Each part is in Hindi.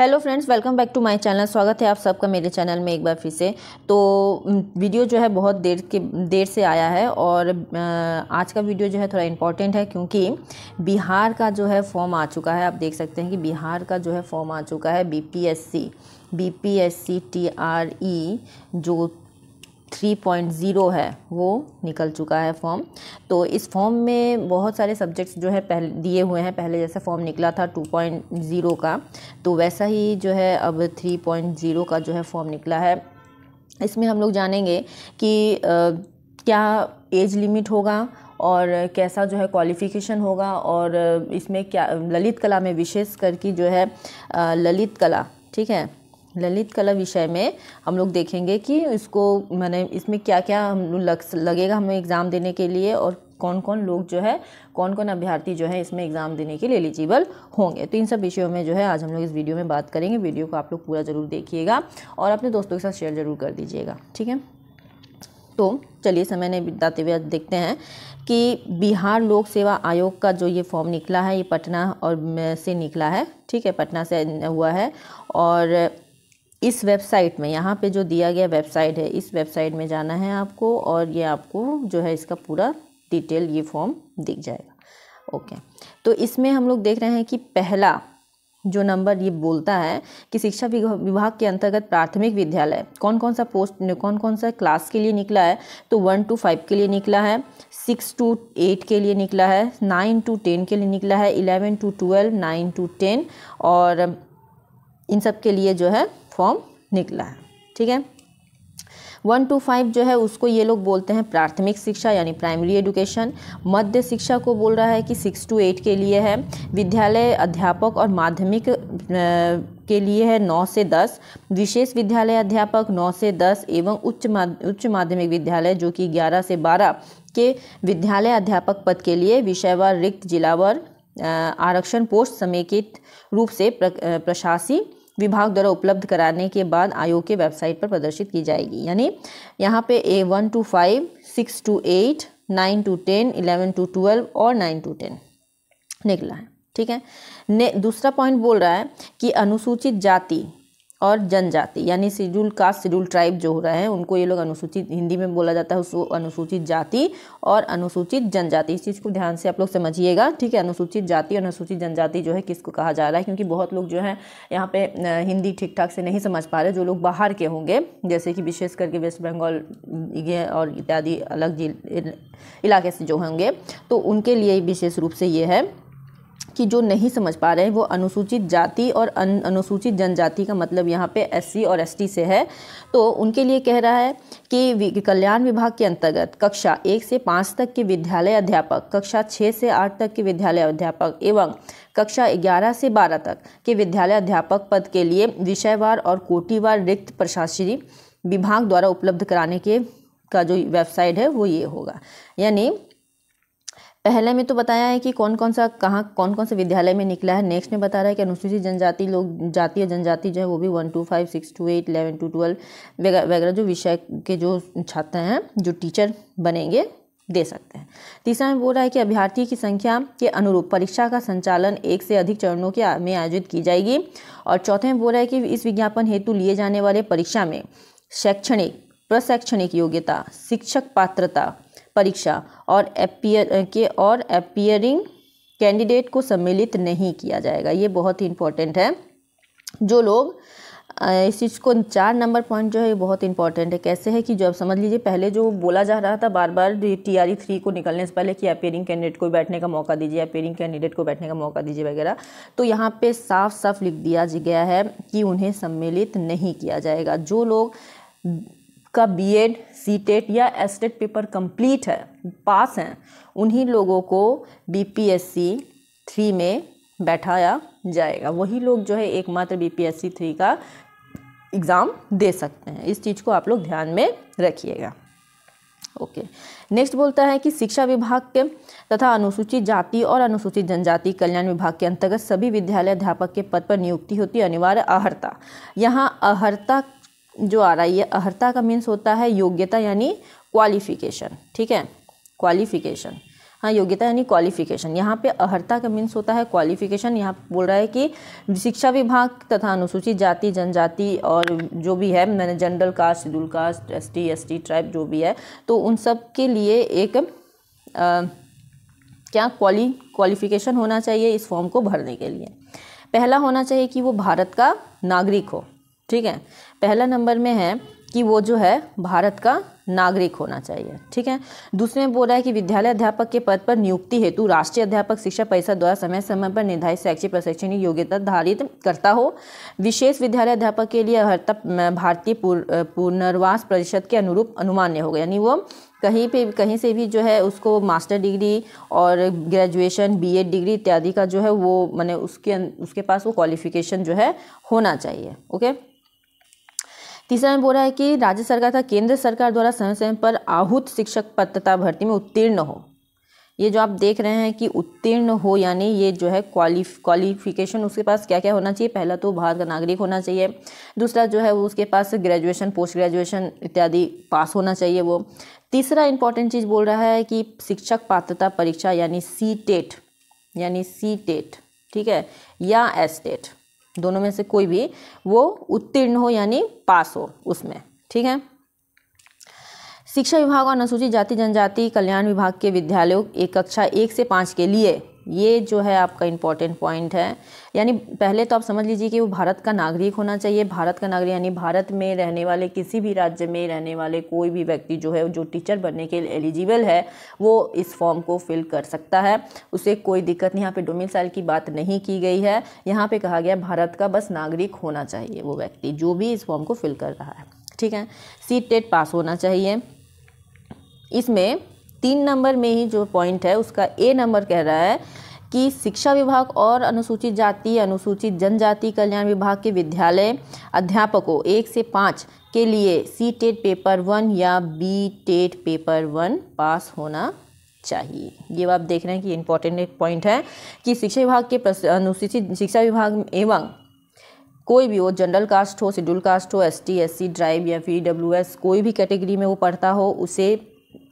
Hello friends welcome back to my channel स्वागत है आप सबका मेरे चैनल में एक बार फिर से तो वीडियो जो है बहुत देर के देर से आया है और आज का वीडियो जो है थोड़ा इम्पॉर्टेंट है क्योंकि बिहार का जो है फॉर्म आ चुका है आप देख सकते हैं कि बिहार का जो है फॉर्म आ चुका है बीपीएससी बीपीएससी टीआरई जो थ्री पॉइंट ज़ीरो है वो निकल चुका है फॉर्म तो इस फॉर्म में बहुत सारे सब्जेक्ट्स जो है पहले दिए हुए हैं पहले जैसे फॉर्म निकला था टू पॉइंट ज़ीरो का तो वैसा ही जो है अब थ्री पॉइंट ज़ीरो का जो है फॉर्म निकला है इसमें हम लोग जानेंगे कि आ, क्या एज लिमिट होगा और कैसा जो है क्वालिफ़िकेशन होगा और इसमें क्या ललित कला में विशेष करके जो है ललित कला ठीक है ललित कला विषय में हम लोग देखेंगे कि इसको मैंने इसमें क्या क्या हम लग लगेगा हमें एग्ज़ाम देने के लिए और कौन कौन लोग जो है कौन कौन अभ्यर्थी जो है इसमें एग्ज़ाम देने के लिए एलिजिबल होंगे तो इन सब विषयों में जो है आज हम लोग इस वीडियो में बात करेंगे वीडियो को आप लोग पूरा ज़रूर देखिएगा और अपने दोस्तों के साथ शेयर ज़रूर कर दीजिएगा ठीक है तो चलिए समय ने बिताते हुए देखते हैं कि बिहार लोक सेवा आयोग का जो ये फॉर्म निकला है ये पटना और से निकला है ठीक है पटना से हुआ है और इस वेबसाइट में यहाँ पे जो दिया गया वेबसाइट है इस वेबसाइट में जाना है आपको और ये आपको जो है इसका पूरा डिटेल ये फॉर्म दिख जाएगा ओके तो इसमें हम लोग देख रहे हैं कि पहला जो नंबर ये बोलता है कि शिक्षा विभाग के अंतर्गत प्राथमिक विद्यालय कौन कौन सा पोस्ट कौन कौन सा क्लास के लिए निकला है तो वन टू फाइव के लिए निकला है सिक्स टू एट के लिए निकला है नाइन टू टेन के लिए निकला है eleven to twelve nine to ten और इन सब के लिए जो है फॉर्म निकला है ठीक है वन टू फाइव जो है उसको ये लोग बोलते हैं प्राथमिक शिक्षा यानी प्राइमरी एजुकेशन मध्य शिक्षा को बोल रहा है कि सिक्स टू एट के लिए है विद्यालय अध्यापक और माध्यमिक के लिए है नौ से दस विशेष विद्यालय अध्यापक नौ से दस एवं उच्च माध्य उच्च माध्यमिक विद्यालय जो कि ग्यारह से बारह के विद्यालय अध्यापक पद के लिए विषयवार रिक्त जिलावर आरक्षण पोस्ट समेकित रूप से प्रशासी विभाग द्वारा उपलब्ध कराने के बाद आयोग के वेबसाइट पर प्रदर्शित की जाएगी यानी यहाँ पे a one to five six to eight nine to ten eleven to twelve और नाइन टू टेन निकला है ठीक है ने दूसरा पॉइंट बोल रहा है कि अनुसूचित जाति और जनजाति यानी शेड्यूल कास्ट शेड्यूल ट्राइब जो हो रहा है उनको ये लोग अनुसूचित हिंदी में बोला जाता है उसको अनुसूचित जाति और अनुसूचित जनजाति इस चीज़ को ध्यान से आप लोग समझिएगा ठीक है अनुसूचित जाति और अनुसूचित जनजाति जो है किसको कहा जा रहा है क्योंकि बहुत लोग जो है यहाँ पे हिंदी ठीक ठाक से नहीं समझ पा रहे जो लोग बाहर के होंगे जैसे कि विशेष करके वेस्ट बंगाल और इत्यादि अलग इलाके से जो होंगे तो उनके लिए विशेष रूप से ये है कि जो नहीं समझ पा रहे हैं वो अनुसूचित जाति और अन, अनुसूचित जनजाति का मतलब यहाँ पे एस और एस से है तो उनके लिए कह रहा है कि कल्याण विभाग के अंतर्गत कक्षा एक से पाँच तक के विद्यालय अध्यापक कक्षा छः से आठ तक के विद्यालय अध्यापक एवं कक्षा 11 से 12 तक के विद्यालय अध्यापक पद के लिए विषयवार और कोटिवार रिक्त प्रशासनिक विभाग द्वारा उपलब्ध कराने के का जो वेबसाइट है वो ये होगा यानी पहले में तो बताया है कि कौन कौन सा कहाँ कौन कौन से विद्यालय में निकला है नेक्स्ट में बता रहा है कि अनुसूचित जनजाति लोग जाति और जनजाति जो है वो भी one to five six to eight eleven to twelve वगैरह जो विषय के जो छात्र हैं जो टीचर बनेंगे दे सकते हैं तीसरा में बोल रहा है कि अभ्यर्थी की संख्या के अनुरूप परीक्षा का संचालन एक से अधिक चरणों के में आयोजित की जाएगी और चौथे में बोल रहा है कि इस विज्ञापन हेतु लिए जाने वाले परीक्षा में शैक्षणिक प्रशैक्षणिक योग्यता शिक्षक पात्रता परीक्षा और अपियर के और अपियरिंग कैंडिडेट को सम्मिलित नहीं किया जाएगा ये बहुत ही इम्पोर्टेंट है जो लोग इस चीज़ को चार नंबर पॉइंट जो है ये बहुत इंपॉर्टेंट है कैसे है कि जो आप समझ लीजिए पहले जो बोला जा रहा था बार बार टी आर थ्री को निकलने से पहले कि अपेयरिंग कैंडिडेट को बैठने का मौका दीजिए अपेयरिंग कैंडिडेट को बैठने का मौका दीजिए वगैरह तो यहाँ पे साफ साफ लिख दिया गया है कि उन्हें सम्मिलित नहीं किया जाएगा जो लोग जिसका बीएड सीटेट या एस्टेट पेपर कंप्लीट है पास हैं उन्हीं लोगों को बीपीएससी थ्री में बैठाया जाएगा वही लोग जो है एकमात्र बीपीएससी थ्री का एग्ज़ाम दे सकते हैं इस चीज़ को आप लोग ध्यान में रखिएगा ओके okay. नेक्स्ट बोलता है कि शिक्षा विभाग के तथा अनुसूचित जाति और अनुसूचित जनजाति कल्याण विभाग के अंतर्गत सभी विद्यालय अध्यापक के पद पर नियुक्ति होती है अनिवार्य अहर्ता यहाँ अहर्ता जो आ रहा है ये अहर्ता का मीन्स होता है योग्यता यानी क्वालिफिकेशन ठीक है क्वालिफिकेशन हाँ योग्यता यानी क्वालिफिकेशन यहाँ पे अहर्ता का मीन्स होता है क्वालिफिकेशन यहाँ बोल रहा है कि शिक्षा विभाग तथा अनुसूचित जाति जनजाति और जो भी है मैंने general caste schedule caste S T S T tribe जो भी है तो उन सब के लिए एक आ, क्या क्वाली क्वालिफिकेशन होना चाहिए इस फॉर्म को भरने के लिए पहला होना चाहिए कि वो भारत का नागरिक हो ठीक है पहला नंबर में है कि वो जो है भारत का नागरिक होना चाहिए ठीक है दूसरे में बोल रहा है कि विद्यालय अध्यापक के पद पर नियुक्ति हेतु राष्ट्रीय अध्यापक शिक्षा परिषद द्वारा समय समय पर निर्धारित शैक्षिक प्रशिक्षण योग्यता धारित करता हो विशेष विद्यालय अध्यापक के लिए हर तक भारतीय पुनर्वास परिषद के अनुरूप अनुमान्य होगा यानी वो कहीं पे कहीं से भी जो है उसको मास्टर डिग्री और ग्रेजुएशन बी डिग्री इत्यादि का जो है वो मैंने उसके उसके पास वो क्वालिफिकेशन जो है होना चाहिए ओके तीसरा में बोला है कि राज्य सरकार तथा केंद्र सरकार द्वारा समय समय पर आहूत शिक्षक पद तथा भर्ती में उत्तीर्ण हो ये जो आप देख रहे हैं कि उत्तीर्ण हो यानी ये जो है क्वालिफ क्वालिफिकेशन उसके पास क्या क्या होना चाहिए पहला तो भारत का नागरिक होना चाहिए दूसरा जो है वो उसके पास ग्रेजुएशन पोस्ट ग्रेजुएशन इत्यादि पास होना चाहिए वो तीसरा इंपॉर्टेंट चीज़ बोल रहा है कि शिक्षक पात्रता परीक्षा यानी सी टेट e यानी सी टेट e ठीक है या एस टेट दोनों में से कोई भी वो उत्तीर्ण हो यानी पास हो उसमें ठीक है शिक्षा विभाग और अनुसूचित जाति जनजाति कल्याण विभाग के विद्यालयों एक कक्षा एक से पाँच के लिए ये जो है आपका इम्पॉर्टेंट पॉइंट है यानी पहले तो आप समझ लीजिए कि वो भारत का नागरिक होना चाहिए भारत का नागरिक यानी भारत में रहने वाले किसी भी राज्य में रहने वाले कोई भी व्यक्ति जो है जो टीचर बनने के लिए एलिजिबल है वो इस फॉर्म को फिल कर सकता है उसे कोई दिक्कत नहीं यहाँ पे डोमिसाइल की बात नहीं की गई है यहाँ पे कहा गया भारत का बस नागरिक होना चाहिए वो व्यक्ति जो भी इस फॉर्म को फिल कर रहा है ठीक है सी टेट पास होना चाहिए इसमें तीन नंबर में ही जो पॉइंट है उसका ए नंबर कह रहा है कि शिक्षा विभाग और अनुसूचित जाति अनुसूचित जनजाति कल्याण विभाग के विद्यालय अध्यापकों एक से पाँच के लिए C TET e paper one या B TET e paper one pass होना चाहिए ये आप देख रहे हैं कि इम्पोर्टेंट एक पॉइंट है कि शिक्षा विभाग के अनुसूचित शिक्षा विभाग एवं कोई भी हो जनरल कास्ट हो शेड्यूल कास्ट हो S T S C drive या फिर डब्ल्यू एस कोई भी कैटेगरी में वो पढ़ता हो उसे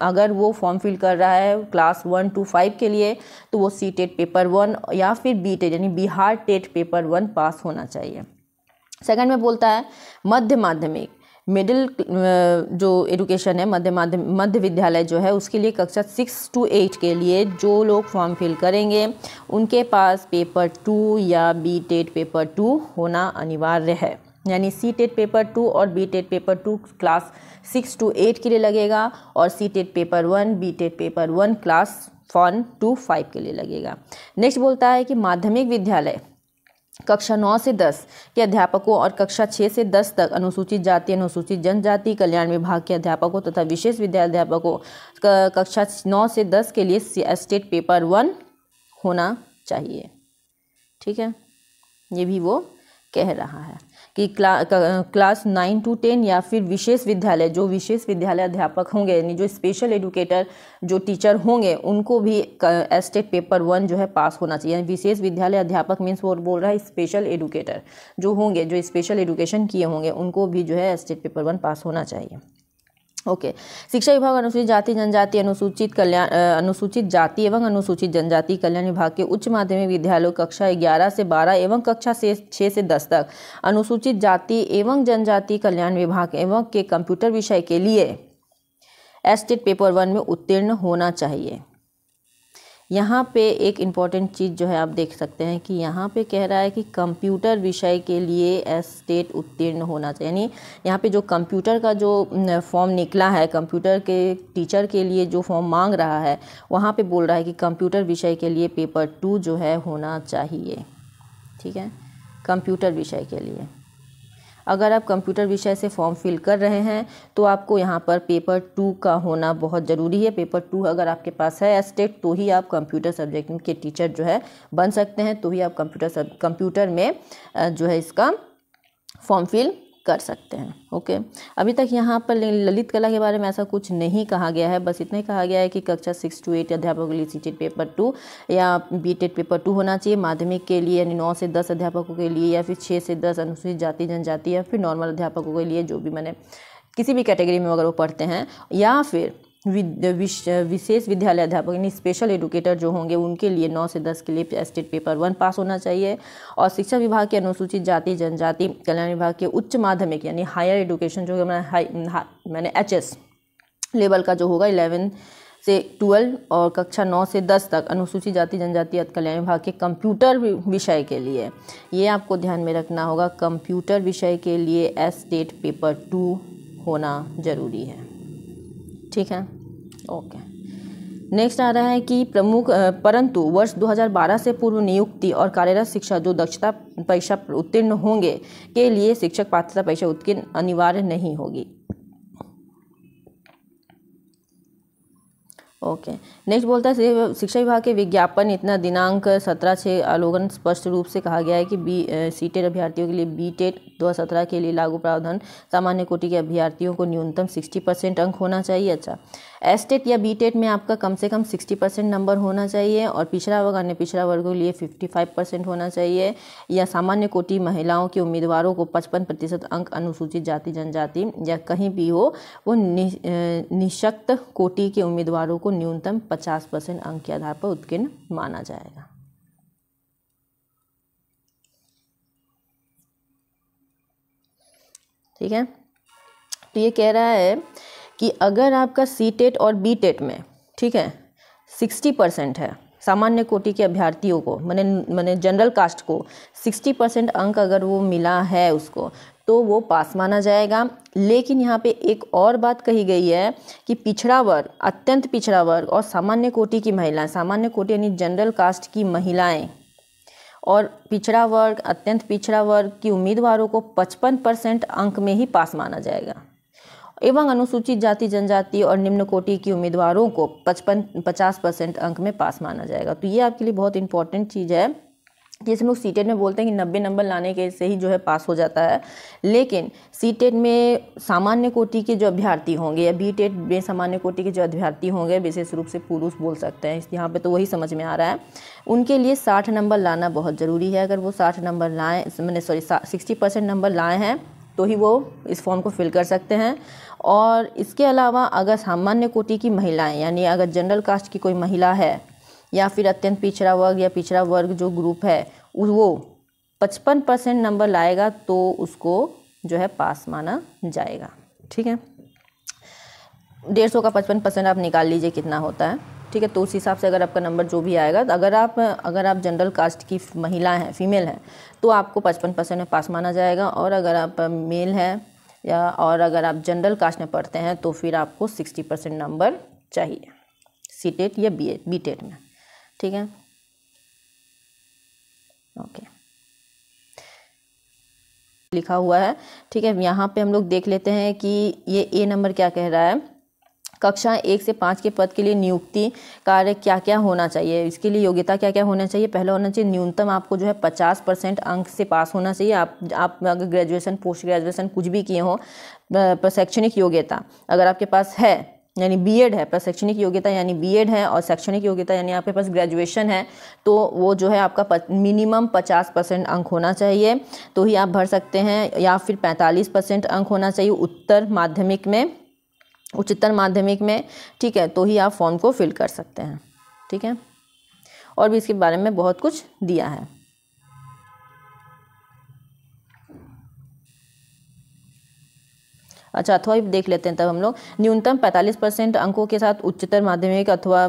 अगर वो फॉर्म फिल कर रहा है क्लास वन टू फाइव के लिए तो वो सी टेट पेपर वन या फिर बी टेट यानी Bihar TET paper one pass होना चाहिए सेकंड में बोलता है मध्य माध्यमिक मिडिल जो एजुकेशन है मध्य माध्यम मध्य विद्यालय जो है उसके लिए कक्षा सिक्स टू एट के लिए जो लोग फॉर्म फिल करेंगे उनके पास पेपर टू या बी टेट पेपर टू होना अनिवार्य है यानी सी टेट पेपर टू और B TET paper two class six to eight के लिए लगेगा और C TET paper one B TET paper one class one to five के लिए लगेगा नेक्स्ट बोलता है कि माध्यमिक विद्यालय कक्षा नौ से दस के अध्यापकों और कक्षा छः से दस तक अनुसूचित जाति अनुसूचित जनजाति कल्याण विभाग के अध्यापकों तथा विशेष विद्यालय अध्यापकों कक्षा नौ से दस के लिए स्टेट पेपर वन होना चाहिए ठीक है ये भी वो कह रहा है कि क्ला, क्लास नाइन टू टेन या फिर विशेष विद्यालय जो विशेष विद्यालय अध्यापक होंगे यानी जो स्पेशल एडुकेटर जो टीचर होंगे उनको भी एस्टेट पेपर वन जो है पास होना चाहिए यानी विशेष विद्यालय अध्यापक मीन्स वो बोल रहा है स्पेशल एडुकेटर जो होंगे जो स्पेशल एडुकेशन किए होंगे उनको भी जो है एस्टेट पेपर वन पास होना चाहिए ओके शिक्षा विभाग अनुसूचित जाति जनजाति अनुसूचित कल्याण अनुसूचित जाति एवं अनुसूचित जनजाति कल्याण विभाग के उच्च माध्यमिक विद्यालयों कक्षा 11 से 12 एवं कक्षा से छः से 10 तक अनुसूचित जाति एवं जनजाति कल्याण विभाग एवं के कंप्यूटर विषय के लिए एस्टेट पेपर वन में उत्तीर्ण होना चाहिए यहाँ पे एक इम्पॉर्टेंट चीज़ जो है आप देख सकते हैं कि यहाँ पे कह रहा है कि कंप्यूटर विषय के लिए एस्टेट उत्तीर्ण होना चाहिए यानी यहाँ पे जो कंप्यूटर का जो फॉर्म निकला है कंप्यूटर के टीचर के लिए जो फॉर्म मांग रहा है वहाँ पे बोल रहा है कि कंप्यूटर विषय के लिए पेपर टू जो है होना चाहिए ठीक है कंप्यूटर विषय के लिए अगर आप कंप्यूटर विषय से फॉर्म फिल कर रहे हैं तो आपको यहाँ पर पेपर टू का होना बहुत ज़रूरी है पेपर टू अगर आपके पास है स्टेट तो ही आप कंप्यूटर सब्जेक्ट के टीचर जो है बन सकते हैं तो ही आप कंप्यूटर सब कंप्यूटर में जो है इसका फॉर्म फिल कर सकते हैं ओके अभी तक यहाँ पर ललित कला के बारे में ऐसा कुछ नहीं कहा गया है बस इतना ही कहा गया है कि कक्षा सिक्स टू एट अध्यापकों के लिए सी पेपर टू या बी पेपर टू होना चाहिए माध्यमिक के लिए यानी नौ से दस अध्यापकों के लिए या फिर छः से दस अनुसूचित जाति जनजाति या फिर नॉर्मल अध्यापकों के लिए जो भी मैंने किसी भी कैटेगरी में अगर वो पढ़ते हैं या फिर विशेष विद्यालय अध्यापक यानी स्पेशल एडुकेटर जो होंगे उनके लिए नौ से दस के लिए स्टेट पेपर वन पास होना चाहिए और शिक्षा विभाग के अनुसूचित जाति जनजाति कल्याण विभाग के उच्च माध्यमिक यानी हायर एडुकेशन जो हमारा हाई मैंने एच लेवल का जो होगा इलेवन से ट्वेल्व और कक्षा नौ से दस तक अनुसूचित जाति जनजाति कल्याण विभाग के कंप्यूटर विषय के लिए ये आपको ध्यान में रखना होगा कंप्यूटर विषय के लिए एस्टेट पेपर टू होना जरूरी है ठीक है ओके नेक्स्ट आ रहा है कि प्रमुख परंतु वर्ष 2012 से पूर्व नियुक्ति और कार्यरत शिक्षा जो दक्षता परीक्षा उत्तीर्ण होंगे के लिए शिक्षक पात्रता परीक्षा उत्तीर्ण अनिवार्य नहीं होगी ओके नेक्स्ट बोलता है शिक्षा विभाग के विज्ञापन इतना दिनांक सत्रह छः आलोकन स्पष्ट रूप से कहा गया है कि बी सी अभ्यर्थियों के लिए बी दो के लिए लागू प्रावधान सामान्य कोटि के अभ्यर्थियों को न्यूनतम 60 परसेंट अंक होना चाहिए अच्छा टेट e या टेट e में आपका कम से कम 60 परसेंट नंबर होना चाहिए और पिछड़ा वर्ग अन्य पिछड़ा वर्गों के लिए 55 परसेंट होना चाहिए या सामान्य कोटि महिलाओं के उम्मीदवारों को पचपन प्रतिशत अंक अनुसूचित जाति जनजाति या कहीं भी हो वो निशक्त कोटि के उम्मीदवारों को न्यूनतम पचास परसेंट अंक के आधार पर उत्तीर्ण माना जाएगा ठीक है तो ये कह रहा है कि अगर आपका सी टेट और बी टेट में ठीक है सिक्सटी परसेंट है सामान्य कोटि के अभ्यर्थियों को मैंने मैंने जनरल कास्ट को सिक्सटी परसेंट अंक अगर वो मिला है उसको तो वो पास माना जाएगा लेकिन यहाँ पे एक और बात कही गई है कि पिछड़ा वर्ग अत्यंत पिछड़ा वर्ग और सामान्य कोटि की महिलाएं सामान्य कोटि यानी जनरल कास्ट की महिलाएं और पिछड़ा वर्ग अत्यंत पिछड़ा वर्ग की उम्मीदवारों को 55 परसेंट अंक में ही पास माना जाएगा एवं अनुसूचित जाति जनजाति और निम्न कोटि की उम्मीदवारों को पचपन पचास परसेंट अंक में पास माना जाएगा तो ये आपके लिए बहुत इंपॉर्टेंट चीज़ है जैसे लोग सी टेट e में बोलते हैं कि नब्बे नंबर लाने के से ही जो है पास हो जाता है लेकिन सी टेट e में सामान्य कोटि के जो अभ्यर्थी होंगे या बी टेट e में सामान्य कोटि के जो अभ्यर्थी होंगे विशेष रूप से पुरुष बोल सकते हैं यहाँ पे तो वही समझ में आ रहा है उनके लिए साठ नंबर लाना बहुत ज़रूरी है अगर वो साठ नंबर लाएँ मैंने सॉरी सिक्सटी परसेंट नंबर लाए हैं तो ही वो इस फॉर्म को फिल कर सकते हैं और इसके अलावा अगर सामान्य कोटि की महिलाएं यानी अगर जनरल कास्ट की कोई महिला है या फिर अत्यंत पिछड़ा वर्ग या पिछड़ा वर्ग जो ग्रुप है वो पचपन परसेंट नंबर लाएगा तो उसको जो है पास माना जाएगा ठीक है डेढ़ सौ का पचपन परसेंट आप निकाल लीजिए कितना होता है ठीक है तो उस हिसाब से अगर आपका नंबर जो भी आएगा तो अगर आप अगर आप जनरल कास्ट की महिला हैं फीमेल हैं तो आपको पचपन परसेंट में पास माना जाएगा और अगर आप मेल हैं या और अगर आप जनरल कास्ट में पढ़ते हैं तो फिर आपको सिक्सटी परसेंट नंबर चाहिए सी टेट e या बी बी टेट में ठीक है ओके लिखा हुआ है ठीक है यहाँ पे हम लोग देख लेते हैं कि ये ए नंबर क्या कह रहा है कक्षा एक से पाँच के पद के लिए नियुक्ति कार्य क्या क्या होना चाहिए इसके लिए योग्यता क्या क्या होना चाहिए पहला होना चाहिए न्यूनतम आपको जो है पचास परसेंट अंक से पास होना चाहिए आप आप अगर ग्रेजुएशन पोस्ट ग्रेजुएशन कुछ भी किए हो शैक्षणिक योग्यता अगर आपके पास है यानी बीएड है प्रशैक्षणिक शैक्षणिक योग्यता यानी बीएड है और शैक्षणिक योग्यता यानी आपके पास ग्रेजुएशन है तो वो जो है आपका मिनिमम 50 परसेंट अंक होना चाहिए तो ही आप भर सकते हैं या फिर 45 परसेंट अंक होना चाहिए उत्तर माध्यमिक में उच्चतर माध्यमिक में ठीक है तो ही आप फॉर्म को फिल कर सकते हैं ठीक है और भी इसके बारे में बहुत कुछ दिया है अच्छा अथवा देख लेते हैं तब हम लोग न्यूनतम 45 परसेंट अंकों के साथ उच्चतर माध्यमिक अथवा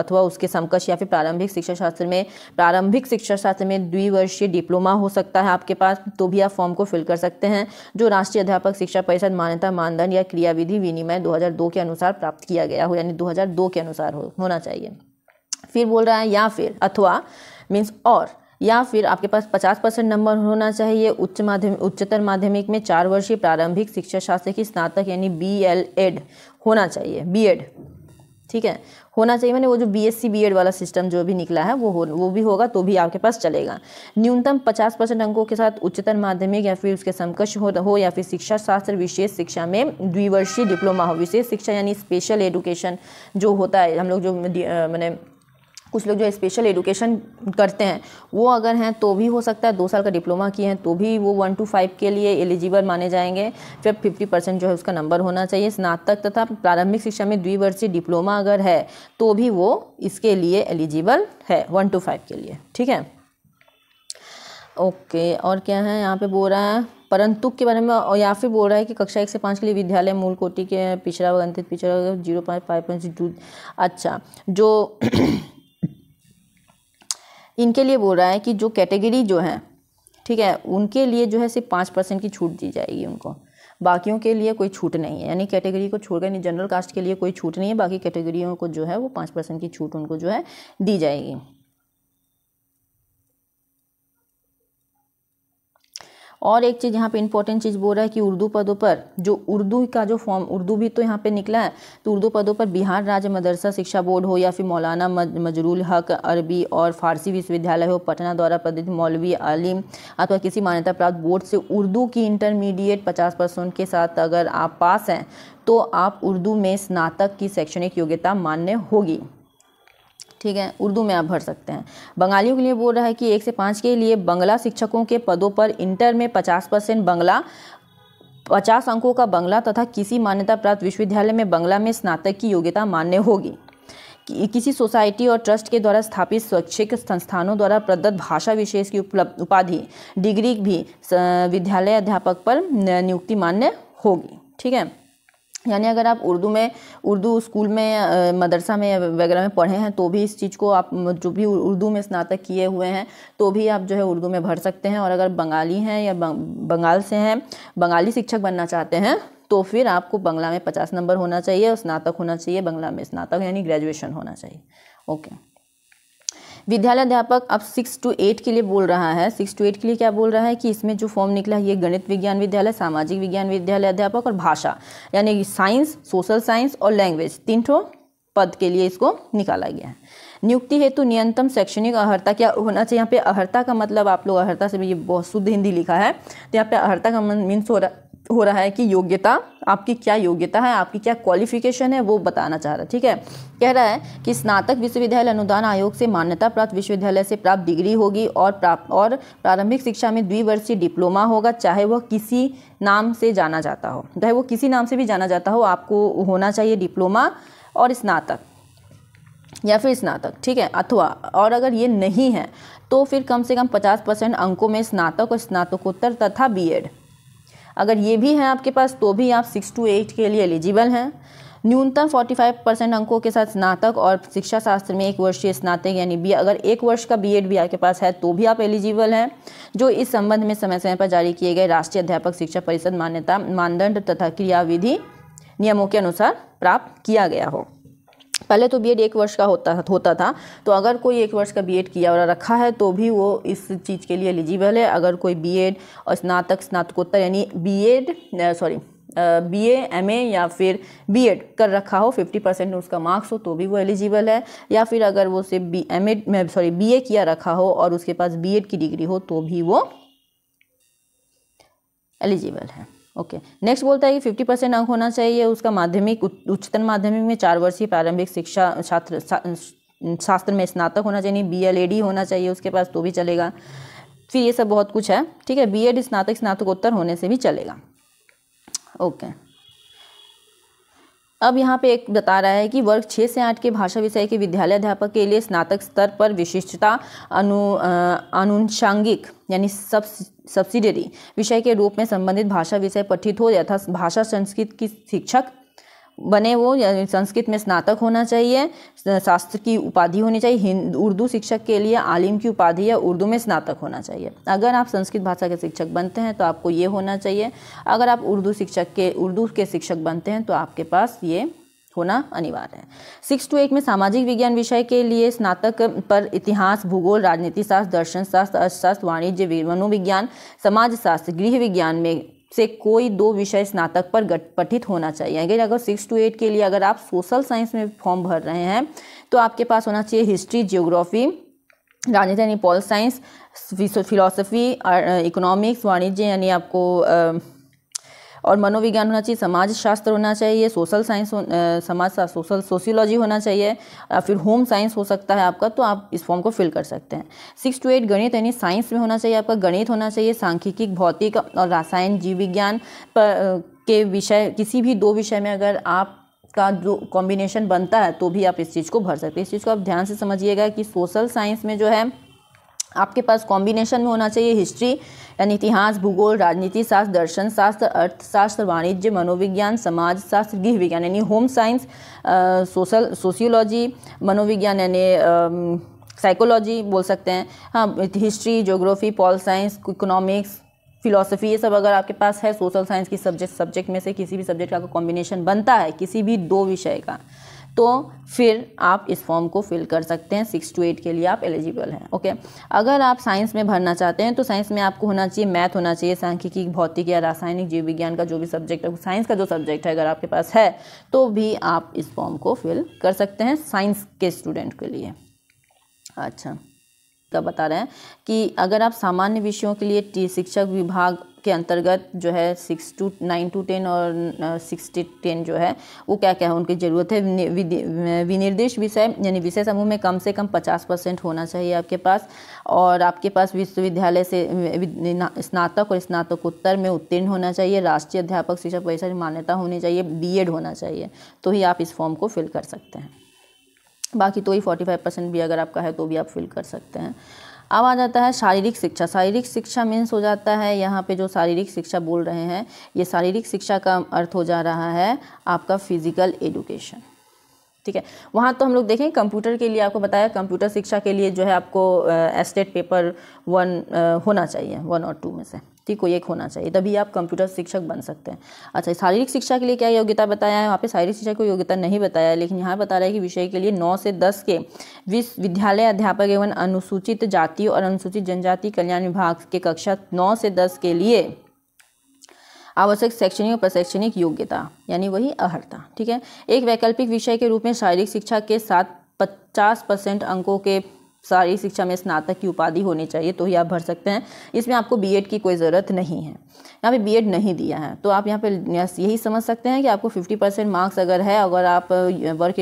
अथवा उसके समकक्ष या फिर प्रारंभिक शिक्षा शास्त्र में प्रारंभिक शिक्षा शास्त्र में द्विवर्षीय डिप्लोमा हो सकता है आपके पास तो भी आप फॉर्म को फिल कर सकते हैं जो राष्ट्रीय अध्यापक शिक्षा परिषद मान्यता मानदंड या क्रियाविधि विनिमय दो के अनुसार प्राप्त किया गया हो यानी दो के अनुसार हो होना चाहिए फिर बोल रहा है या फिर अथवा मीन्स और या फिर आपके पास 50 परसेंट नंबर होना चाहिए उच्च माध्यमिक उच्चतर माध्यमिक में चार वर्षीय प्रारंभिक शिक्षा शास्त्र की स्नातक यानी बी एल एड होना चाहिए बी एड ठीक है होना चाहिए मैंने वो जो B S C B Ed वाला सिस्टम जो भी निकला है वो हो वो भी होगा तो भी आपके पास चलेगा न्यूनतम पचास परसेंट अंकों के साथ उच्चतर माध्यमिक या फिर उसके समकक्ष हो, हो या फिर शिक्षा शास्त्र विशेष शिक्षा में द्विवर्षीय डिप्लोमा हो विशेष शिक्षा यानी स्पेशल एडुकेशन जो होता है हम लोग जो मैंने कुछ लोग जो स्पेशल एडुकेशन करते हैं वो अगर हैं तो भी हो सकता है दो साल का डिप्लोमा किए हैं तो भी वो वन टू फाइव के लिए एलिजिबल माने जाएंगे फिर फिफ्टी परसेंट जो है उसका नंबर होना चाहिए स्नातक तथा प्रारंभिक शिक्षा में द्विवर्षीय डिप्लोमा अगर है तो भी वो इसके लिए एलिजिबल है वन टू फाइव के लिए ठीक है ओके और क्या है यहाँ पे बोल रहा है परंतु के बारे में या फिर बोल रहा है कि कक्षा एक से पाँच के लिए विद्यालय मूल कोटि के पिछड़ा व पिछड़ा जीरो पॉइंट फाइव पॉइंट अच्छा जो इनके लिए बोल रहा है कि जो कैटेगरी जो है ठीक है उनके लिए जो है सिर्फ पाँच परसेंट की छूट दी जाएगी उनको बाकियों के लिए कोई छूट नहीं है यानी कैटेगरी को छोड़कर यानी जनरल कास्ट के लिए कोई छूट नहीं है बाकी कैटेगरियों को जो है वो पाँच परसेंट की छूट उनको जो है दी जाएगी और एक चीज़ यहाँ पे इंपॉर्टेंट चीज़ बोल रहा है कि उर्दू पदों पर जो उर्दू का जो फॉर्म उर्दू भी तो यहाँ पे निकला है तो उर्दू पदों पर बिहार राज्य मदरसा शिक्षा बोर्ड हो या फिर मौलाना मजरूल हक अरबी और फारसी विश्वविद्यालय हो पटना द्वारा प्रदित मौलवी आलिम अथवा किसी मान्यता प्राप्त बोर्ड से उर्दू की इंटरमीडिएट पचास परसेंट के साथ अगर आप पास हैं तो आप उर्दू में स्नातक की शैक्षणिक योग्यता मान्य होगी ठीक है उर्दू में आप भर सकते हैं बंगालियों के लिए बोल रहा है कि एक से पाँच के लिए बंगला शिक्षकों के पदों पर इंटर में पचास परसेंट बंगला पचास अंकों का बंगला तथा किसी मान्यता प्राप्त विश्वविद्यालय में बंगला में स्नातक की योग्यता मान्य होगी कि किसी सोसाइटी और ट्रस्ट के द्वारा स्थापित स्वैच्छिक संस्थानों द्वारा प्रदत्त भाषा विशेष की उपलब्ध उपाधि डिग्री भी विद्यालय अध्यापक पर नियुक्ति मान्य होगी ठीक है यानी अगर आप उर्दू में उर्दू स्कूल में मदरसा में वगैरह में पढ़े हैं तो भी इस चीज़ को आप जो भी उर्दू में स्नातक किए हुए हैं तो भी आप जो है उर्दू में भर सकते हैं और अगर बंगाली हैं या बंगाल से हैं बंगाली शिक्षक बनना चाहते हैं तो फिर आपको बंगला में पचास नंबर होना चाहिए और स्नातक होना चाहिए बंगला में स्नातक यानी ग्रेजुएशन होना चाहिए ओके विद्यालय अध्यापक अब सिक्स टू एट के लिए बोल रहा है सिक्स टू एट के लिए क्या बोल रहा है कि इसमें जो फॉर्म निकला है ये गणित विज्ञान विद्यालय सामाजिक विज्ञान विद्यालय अध्यापक और भाषा यानी साइंस सोशल साइंस और लैंग्वेज तीन ठो पद के लिए इसको निकाला गया है नियुक्ति हेतु न्यूनतम शैक्षणिक अहर्ता क्या होना चाहिए यहाँ पे अहर्ता का मतलब आप लोग अहर्ता से भी ये बहुत शुद्ध हिंदी लिखा है तो यहाँ पे अहर्ता का मीन्स मतलब हो रहा हो रहा है कि योग्यता आपकी क्या योग्यता है आपकी क्या क्वालिफिकेशन है वो बताना चाह रहा है ठीक है कह रहा है कि स्नातक विश्वविद्यालय अनुदान आयोग से मान्यता प्राप्त विश्वविद्यालय से प्राप्त डिग्री होगी और प्राप्त और प्रारंभिक शिक्षा में द्विवर्षीय डिप्लोमा होगा चाहे वह किसी नाम से जाना जाता हो चाहे वो किसी नाम से भी जाना जाता हो आपको होना चाहिए डिप्लोमा और स्नातक या फिर स्नातक ठीक है अथवा और अगर ये नहीं है तो फिर कम से कम पचास परसेंट अंकों में स्नातक और स्नातकोत्तर तथा बीएड अगर ये भी हैं आपके पास तो भी आप सिक्स टू एट के लिए एलिजिबल हैं न्यूनतम 45 परसेंट अंकों के साथ स्नातक और शिक्षा शास्त्र में एक वर्षीय स्नातक यानी बी अगर एक वर्ष का बीएड भी आपके पास है तो भी आप एलिजिबल हैं जो इस संबंध में समय समय पर जारी किए गए राष्ट्रीय अध्यापक शिक्षा परिषद मान्यता मानदंड तथा क्रियाविधि नियमों के अनुसार प्राप्त किया गया हो पहले तो बीएड एक वर्ष का होता होता था तो अगर कोई एक वर्ष का बीएड किया और रखा है तो भी वो इस चीज़ के लिए एलिजिबल है अगर कोई बीएड और स्नातक स्नातकोत्तर यानी बीएड सॉरी बी एमए या फिर बीएड कर रखा हो 50 परसेंट उसका मार्क्स हो तो भी वो एलिजिबल है या फिर अगर वो सिर्फ B M Ed sorry A किया रखा हो और उसके पास एड की डिग्री हो तो भी वो एलिजिबल है ओके नेक्स्ट बोलता है कि फिफ्टी परसेंट अंक होना चाहिए उसका माध्यमिक उच्चतर माध्यमिक में चार वर्षीय प्रारंभिक शिक्षा छात्र शास्त्र में स्नातक होना चाहिए बी एल ए डी होना चाहिए उसके पास तो भी चलेगा फिर ये सब बहुत कुछ है ठीक है बी एड स्नातक स्नातकोत्तर होने से भी चलेगा ओके अब यहाँ पे एक बता रहा है कि वर्ग छः से आठ के भाषा विषय के विद्यालय अध्यापक के लिए स्नातक स्तर पर विशिष्टता अनु अनुषांगिक यानी सब सब्सिडरी विषय के रूप में संबंधित भाषा विषय पठित हो यथा भाषा संस्कृत की शिक्षक बने वो संस्कृत में स्नातक होना चाहिए शास्त्र की उपाधि होनी चाहिए हिंद उर्दू शिक्षक के लिए आलिम की उपाधि या उर्दू में स्नातक होना चाहिए अगर आप संस्कृत भाषा के शिक्षक बनते हैं तो आपको ये होना चाहिए अगर आप उर्दू शिक्षक के उर्दू के शिक्षक बनते हैं तो आपके पास ये होना अनिवार्य है सिक्स टू एट में सामाजिक विज्ञान विषय के लिए स्नातक पर इतिहास भूगोल राजनीति शास्त्र दर्शन शास्त्र अर्थशास्त्र वाणिज्य मनोविज्ञान समाजशास्त्र गृह विज्ञान में से कोई दो विषय स्नातक पर गठपठित होना चाहिए अगर अगर सिक्स टू एट के लिए अगर आप सोशल साइंस में फॉर्म भर रहे हैं तो आपके पास होना चाहिए हिस्ट्री जियोग्राफी राजनीति यानी पॉल साइंस फिलोसफी इकोनॉमिक्स वाणिज्य यानी आपको और मनोविज्ञान होना चाहिए समाज शास्त्र होना चाहिए सोशल साइंस समाज सोशल सोशियोलॉजी होना चाहिए या फिर होम साइंस हो सकता है आपका तो आप इस फॉर्म को फिल कर सकते हैं सिक्स टू एट गणित यानी साइंस में होना चाहिए आपका गणित होना चाहिए सांख्यिकी भौतिक और रासायन जीव विज्ञान के विषय किसी भी दो विषय में अगर आप का जो कॉम्बिनेशन बनता है तो भी आप इस चीज़ को भर सकते हैं इस चीज़ को आप ध्यान से समझिएगा कि सोशल साइंस में जो है आपके पास कॉम्बिनेशन में होना चाहिए हिस्ट्री यानी इतिहास भूगोल राजनीति शास्त्र दर्शन शास्त्र अर्थशास्त्र वाणिज्य मनोविज्ञान समाज शास्त्र गृह विज्ञान यानी होम साइंस सोशल सोशियोलॉजी मनोविज्ञान यानी साइकोलॉजी बोल सकते हैं हाँ history geography pol science economics philosophy ये सब अगर आपके पास है सोशल साइंस की सब्जेक्ट सब्जेक्ट में से किसी भी सब्जेक्ट का कॉम्बिनेशन बनता है किसी भी दो विषय का तो फिर आप इस फॉर्म को फिल कर सकते हैं सिक्स टू एट के लिए आप एलिजिबल हैं ओके अगर आप साइंस में भरना चाहते हैं तो साइंस में आपको होना चाहिए मैथ होना चाहिए सांख्यिकी भौतिक या रासायनिक जीव विज्ञान का जो भी सब्जेक्ट है साइंस का जो सब्जेक्ट है अगर आपके पास है तो भी आप इस फॉर्म को फिल कर सकते हैं साइंस के स्टूडेंट के लिए अच्छा तब बता रहे हैं कि अगर आप सामान्य विषयों के लिए शिक्षक विभाग के अंतर्गत जो है six to nine to ten और सिक्स टू टेन जो है वो क्या क्या है उनकी ज़रूरत है विनिर्देश विषय यानी विषय समूह में कम से कम पचास परसेंट होना चाहिए आपके पास और आपके पास विश्वविद्यालय से स्नातक और स्नातकोत्तर में उत्तीर्ण होना चाहिए राष्ट्रीय अध्यापक शिक्षा परिषद मान्यता होनी चाहिए बी होना चाहिए तो ही आप इस फॉर्म को फिल कर सकते हैं बाकी तो ही फोर्टी फाइव परसेंट भी अगर आपका है तो भी आप फिल कर सकते हैं अब आ जाता है शारीरिक शिक्षा शारीरिक शिक्षा मीन्स हो जाता है यहाँ पे जो शारीरिक शिक्षा बोल रहे हैं ये शारीरिक शिक्षा का अर्थ हो जा रहा है आपका फिजिकल एजुकेशन ठीक है वहाँ तो हम लोग देखें कंप्यूटर के लिए आपको बताया कंप्यूटर शिक्षा के लिए जो है आपको एस्टेट पेपर वन होना चाहिए वन और टू में से व्यक्ति को एक होना चाहिए तभी आप कंप्यूटर शिक्षक बन सकते हैं अच्छा शारीरिक शिक्षा के लिए क्या योग्यता बताया है वहाँ पे शारीरिक शिक्षा को योग्यता नहीं बताया है लेकिन यहाँ बता रहा है कि विषय के लिए नौ से दस के विश्वविद्यालय अध्यापक एवं अनुसूचित जाति और अनुसूचित जनजाति कल्याण विभाग के कक्षा नौ से दस के लिए आवश्यक शैक्षणिक और प्रशैक्षणिक योग्यता यानी वही अहर्ता ठीक है एक वैकल्पिक विषय के रूप में शारीरिक शिक्षा के साथ पचास परसेंट अंकों के सारी शिक्षा में स्नातक की उपाधि होनी चाहिए तो ही आप भर सकते हैं इसमें आपको बी की कोई ज़रूरत नहीं है यहाँ पे बी नहीं दिया है तो आप यहाँ पे यही समझ सकते हैं कि आपको 50 परसेंट मार्क्स अगर है अगर आप वर्क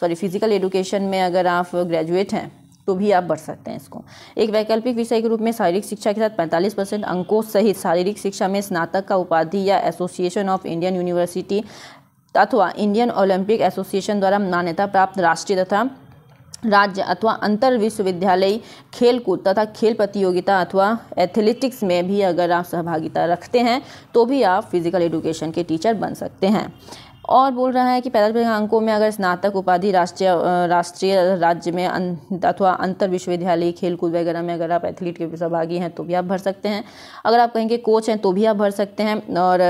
सॉरी फिजिकल एडुकेशन में अगर आप ग्रेजुएट हैं तो भी आप बढ़ सकते हैं इसको एक वैकल्पिक विषय के रूप में शारीरिक शिक्षा के साथ 45 परसेंट अंकों सहित शारीरिक शिक्षा में स्नातक का उपाधि या एसोसिएशन ऑफ इंडियन यूनिवर्सिटी अथवा इंडियन ओलंपिक एसोसिएशन द्वारा मान्यता प्राप्त राष्ट्रीय तथा राज्य अथवा अंतर विश्वविद्यालय खेलकूद तथा खेल प्रतियोगिता अथवा एथलेटिक्स में भी अगर आप सहभागिता रखते हैं तो भी आप फिजिकल एजुकेशन के टीचर बन सकते हैं और बोल रहा है कि पैदल अंकों में अगर स्नातक उपाधि राष्ट्रीय राष्ट्रीय राज्य में अं, अथवा अंतर विश्वविद्यालय खेलकूद वगैरह में अगर आप एथलीट के सहभागी हैं तो भी आप भर सकते हैं अगर आप कहेंगे कोच हैं तो भी आप भर सकते हैं और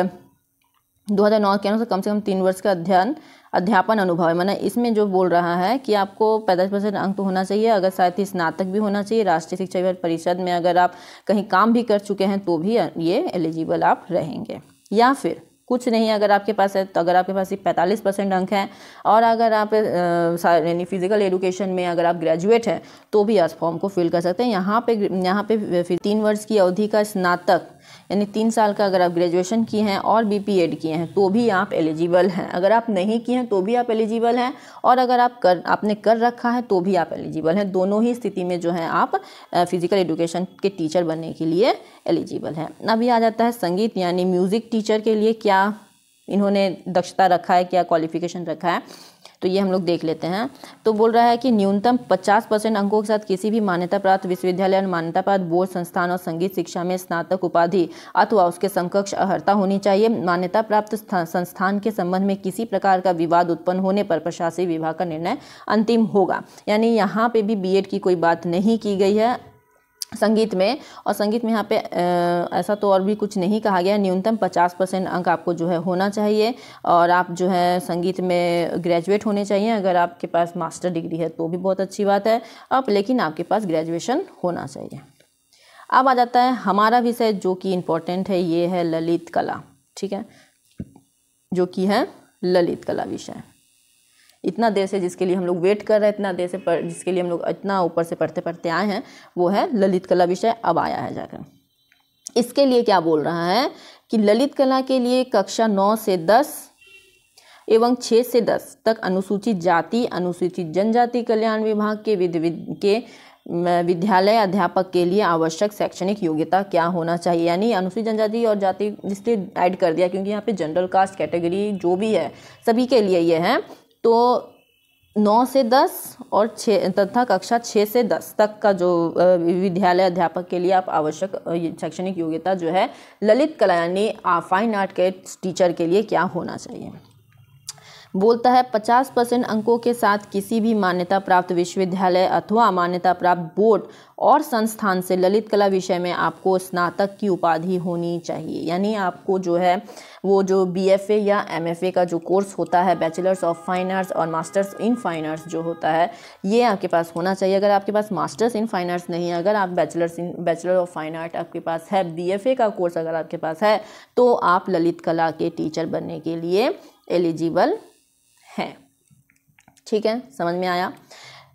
2009 के अनुसार कम से कम तीन वर्ष का अध्ययन अध्यापन अनुभव है मैंने इसमें जो बोल रहा है कि आपको पैंतालीस परसेंट अंक तो होना चाहिए अगर साथ ही स्नातक भी होना चाहिए राष्ट्रीय शिक्षा परिषद में अगर आप कहीं काम भी कर चुके हैं तो भी ये एलिजिबल आप रहेंगे या फिर कुछ नहीं अगर आपके पास है तो अगर आपके पास ये पैंतालीस परसेंट अंक हैं और अगर आप यानी फिजिकल एजुकेशन में अगर आप ग्रेजुएट हैं तो भी आज फॉर्म को फिल कर सकते हैं यहाँ पे यहाँ पे तीन वर्ष की अवधि का स्नातक यानी तीन साल का अगर आप ग्रेजुएशन किए हैं और बी पी एड किए हैं तो भी आप एलिजिबल हैं अगर आप नहीं किए हैं तो भी आप एलिजिबल हैं और अगर आप कर आपने कर रखा है तो भी आप एलिजिबल हैं दोनों ही स्थिति में जो है आप फिज़िकल एजुकेशन के टीचर बनने के लिए एलिजिबल हैं अभी आ जाता है संगीत यानी म्यूज़िक टीचर के लिए क्या इन्होंने दक्षता रखा है क्या क्वालिफिकेशन रखा है तो ये हम लोग देख लेते हैं तो बोल रहा है कि न्यूनतम 50 परसेंट अंकों के साथ किसी भी मान्यता प्राप्त विश्वविद्यालय और मान्यता प्राप्त बोर्ड संस्थान और संगीत शिक्षा में स्नातक उपाधि अथवा उसके समकक्ष अहर्ता होनी चाहिए मान्यता प्राप्त संस्थान के संबंध में किसी प्रकार का विवाद उत्पन्न होने पर प्रशासनिक विभाग का निर्णय अंतिम होगा यानी यहाँ पर भी बी की कोई बात नहीं की गई है संगीत में और संगीत में यहाँ पे ऐसा तो और भी कुछ नहीं कहा गया न्यूनतम पचास परसेंट अंक आपको जो है होना चाहिए और आप जो है संगीत में ग्रेजुएट होने चाहिए अगर आपके पास मास्टर डिग्री है तो भी बहुत अच्छी बात है अब लेकिन आपके पास ग्रेजुएशन होना चाहिए अब आ जाता है हमारा विषय जो कि इम्पोर्टेंट है ये है ललित कला ठीक है जो कि है ललित कला विषय इतना देर से जिसके लिए हम लोग वेट कर रहे हैं इतना देर से पर जिसके लिए हम लोग इतना ऊपर से पढ़ते पढ़ते आए हैं वो है ललित कला विषय अब आया है जाकर इसके लिए क्या बोल रहा है कि ललित कला के लिए कक्षा नौ से दस एवं छः से दस तक अनुसूचित जाति अनुसूचित जनजाति कल्याण विभाग के विध के विद्यालय अध्यापक के लिए आवश्यक शैक्षणिक योग्यता क्या होना चाहिए यानी अनुसूचित जनजाति और जाति जिसने ऐड कर दिया क्योंकि यहाँ पे जनरल कास्ट कैटेगरी जो भी है सभी के लिए ये है तो नौ से दस और छः तथा कक्षा छः से दस तक का जो विद्यालय अध्यापक के लिए आप आवश्यक शैक्षणिक योग्यता जो है ललित कला यानी फाइन आर्ट के टीचर के लिए क्या होना चाहिए बोलता है 50 परसेंट अंकों के साथ किसी भी मान्यता प्राप्त विश्वविद्यालय अथवा मान्यता प्राप्त बोर्ड और संस्थान से ललित कला विषय में आपको स्नातक की उपाधि होनी चाहिए यानी आपको जो है वो जो बीएफए या एमएफए का जो कोर्स होता है बैचलर्स ऑफ फाइन आर्ट्स और मास्टर्स इन फाइन आर्ट्स जो होता है ये आपके पास होना चाहिए अगर आपके पास मास्टर्स इन फाइन आर्ट्स नहीं है अगर आप bachelors in bachelor of fine art आपके पास है बीएफए का कोर्स अगर आपके पास है तो आप ललित कला के टीचर बनने के लिए एलिजिबल है ठीक है समझ में आया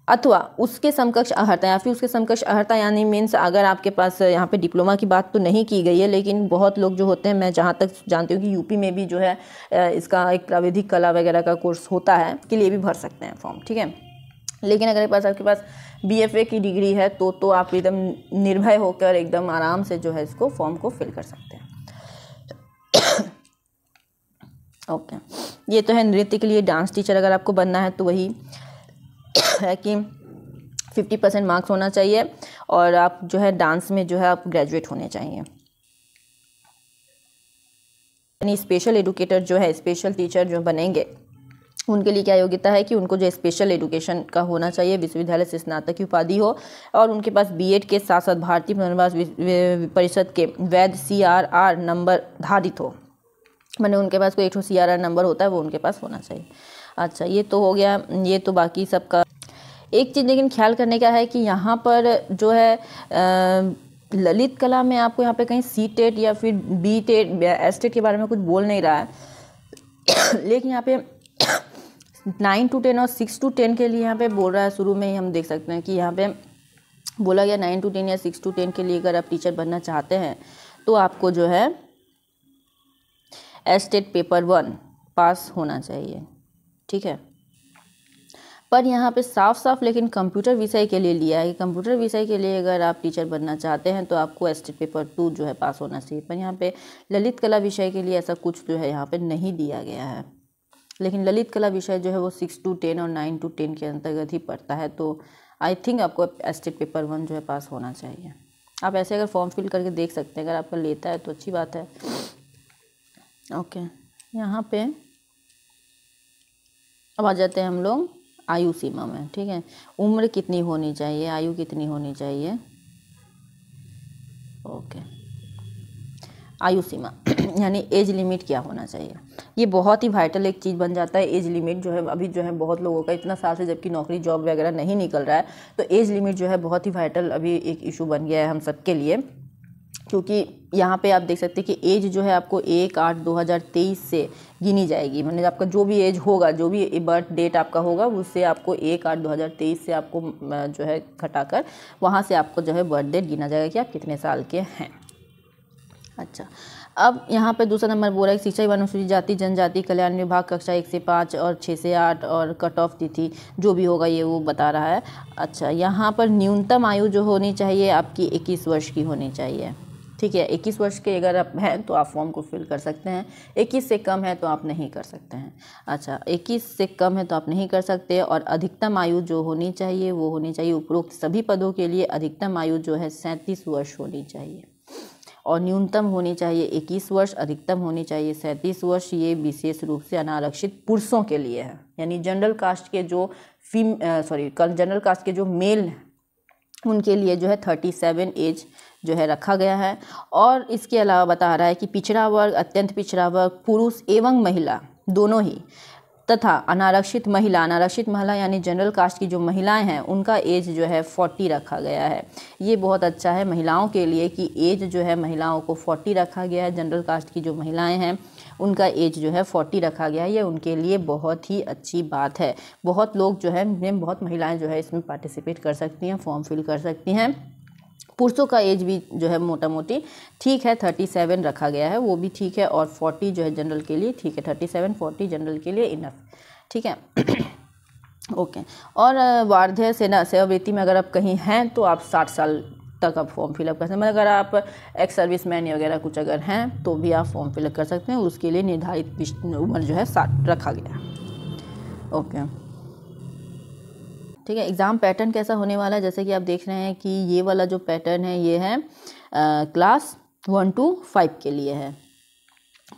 अथवा उसके समकक्ष अहर्ता या फिर उसके समकक्ष अहर्ता यानी मीन्स अगर आपके पास यहाँ पे डिप्लोमा की बात तो नहीं की गई है लेकिन बहुत लोग जो होते हैं मैं जहाँ तक जानती हूँ कि यूपी में भी जो है इसका एक प्राविधिक कला वगैरह का कोर्स होता है के लिए भी भर सकते हैं फॉर्म ठीक है लेकिन अगर पास आपके पास बी की डिग्री है तो तो आप एकदम निर्भय होकर एकदम आराम से जो है इसको फॉर्म को फिल कर सकते हैं ओके ये तो है नृत्य के लिए डांस टीचर अगर आपको बनना है तो वही है कि फिफ्टी परसेंट मार्क्स होना चाहिए और आप जो है डांस में जो है आप ग्रेजुएट होने चाहिए यानी स्पेशल एडुकेटर जो है स्पेशल टीचर जो बनेंगे उनके लिए क्या योग्यता है कि उनको जो स्पेशल एडुकेशन का होना चाहिए विश्वविद्यालय से स्नातक की उपाधि हो और उनके पास बीएड के साथ साथ भारतीय पुनर्वास परिषद के वैध सीआरआर नंबर धारित हो मैंने उनके पास कोई एक सी आर नंबर होता है वो उनके पास होना चाहिए अच्छा ये तो हो गया ये तो बाकी सबका एक चीज़ लेकिन ख्याल करने का है कि यहाँ पर जो है आ, ललित कला में आपको यहाँ पे कहीं सी टेट या फिर बी टेट एस टेट के बारे में कुछ बोल नहीं रहा है लेकिन यहाँ पे नाइन टू टेन और सिक्स टू टेन के लिए यहाँ पे बोल रहा है शुरू में ही हम देख सकते हैं कि यहाँ पे बोला गया नाइन टू टेन या सिक्स टू टेन के लिए अगर आप टीचर बनना चाहते हैं तो आपको जो है एस्टेट पेपर वन पास होना चाहिए ठीक है पर यहाँ पे साफ साफ लेकिन कंप्यूटर विषय के लिए लिया है कंप्यूटर विषय के लिए अगर आप टीचर बनना चाहते हैं तो आपको एस्टेट पेपर टू जो है पास होना चाहिए पर यहाँ पे ललित कला विषय के लिए ऐसा कुछ जो है यहाँ पे नहीं दिया गया है लेकिन ललित कला विषय जो है वो सिक्स टू टेन और नाइन टू टेन के अंतर्गत ही पड़ता है तो आई थिंक आपको एस्टेट पेपर वन जो है पास होना चाहिए आप ऐसे अगर फॉर्म फिल करके देख सकते हैं अगर आपका लेता है तो अच्छी बात है ओके यहाँ पे अब आ जाते हैं हम लोग आयु सीमा में ठीक है उम्र कितनी होनी चाहिए आयु कितनी होनी चाहिए ओके आयु सीमा यानी एज लिमिट क्या होना चाहिए ये बहुत ही वाइटल एक चीज़ बन जाता है एज लिमिट जो है अभी जो है बहुत लोगों का इतना साल से जबकि नौकरी जॉब वगैरह नहीं निकल रहा है तो एज लिमिट जो है बहुत ही वाइटल अभी एक इशू बन गया है हम सब लिए क्योंकि यहाँ पे आप देख सकते हैं कि एज जो है आपको एक आठ दो हज़ार तेईस से गिनी जाएगी मैंने आपका जो भी एज होगा जो भी बर्थ डेट आपका होगा उससे आपको एक आठ दो हज़ार तेईस से आपको जो है घटाकर वहाँ से आपको जो है बर्थ डेट गिना जाएगा कि आप कितने साल के हैं अच्छा अब यहाँ पे दूसरा नंबर बोला है शिक्षा एवं अनुसूचित जाति जनजाति कल्याण विभाग कक्षा एक से पाँच और छः से आठ और कट ऑफ तिथि जो भी होगा ये वो बता रहा है अच्छा यहाँ पर न्यूनतम आयु जो होनी चाहिए आपकी इक्कीस वर्ष की होनी चाहिए ठीक है इक्कीस वर्ष के अगर आप हैं तो आप फॉर्म को फिल कर सकते हैं इक्कीस से कम है तो आप नहीं कर सकते हैं अच्छा इक्कीस से कम है तो आप नहीं कर सकते और अधिकतम आयु जो होनी चाहिए वो होनी चाहिए उपरोक्त सभी पदों के लिए अधिकतम आयु जो है सैंतीस वर्ष होनी चाहिए और न्यूनतम होनी चाहिए इक्कीस वर्ष अधिकतम होनी चाहिए सैंतीस वर्ष ये विशेष रूप से अनारक्षित पुरुषों के लिए है यानी जनरल कास्ट के जो फीम सॉरी जनरल कास्ट के जो मेल हैं उनके लिए जो है थर्टी सेवन एज जो है रखा गया है और इसके अलावा बता रहा है कि पिछड़ा वर्ग अत्यंत पिछड़ा वर्ग पुरुष एवं महिला दोनों ही तथा अनारक्षित महिला अनारक्षित महिला यानी जनरल कास्ट की जो महिलाएं हैं उनका एज जो है फोर्टी रखा गया है ये बहुत अच्छा है महिलाओं के लिए कि एज जो है महिलाओं को फोर्टी रखा गया है जनरल कास्ट की जो महिलाएं हैं उनका एज जो है फोर्टी रखा गया है ये उनके लिए बहुत ही अच्छी बात है बहुत लोग जो है बहुत महिलाएँ जो है इसमें पार्टिसिपेट कर सकती हैं फॉर्म फिल कर सकती हैं पुरुषों का एज भी जो है मोटा मोटी ठीक है थर्टी सेवन रखा गया है वो भी ठीक है और फोर्टी जो है जनरल के लिए ठीक है थर्टी सेवन फोर्टी जनरल के लिए इनफ ठीक है ओके और वार्ध्य सेना सेवावृत्ति में अगर आप कहीं हैं तो आप साठ साल तक आप फॉर्म फिलअप कर सकते हैं अगर आप एक्स सर्विस मैन वगैरह कुछ अगर हैं तो भी आप फॉर्म फिलअप कर सकते हैं उसके लिए निर्धारित उम्र जो है साठ रखा गया है ओके ठीक है एग्ज़ाम पैटर्न कैसा होने वाला है जैसे कि आप देख रहे हैं कि ये वाला जो पैटर्न है ये है आ, क्लास वन टू फाइव के लिए है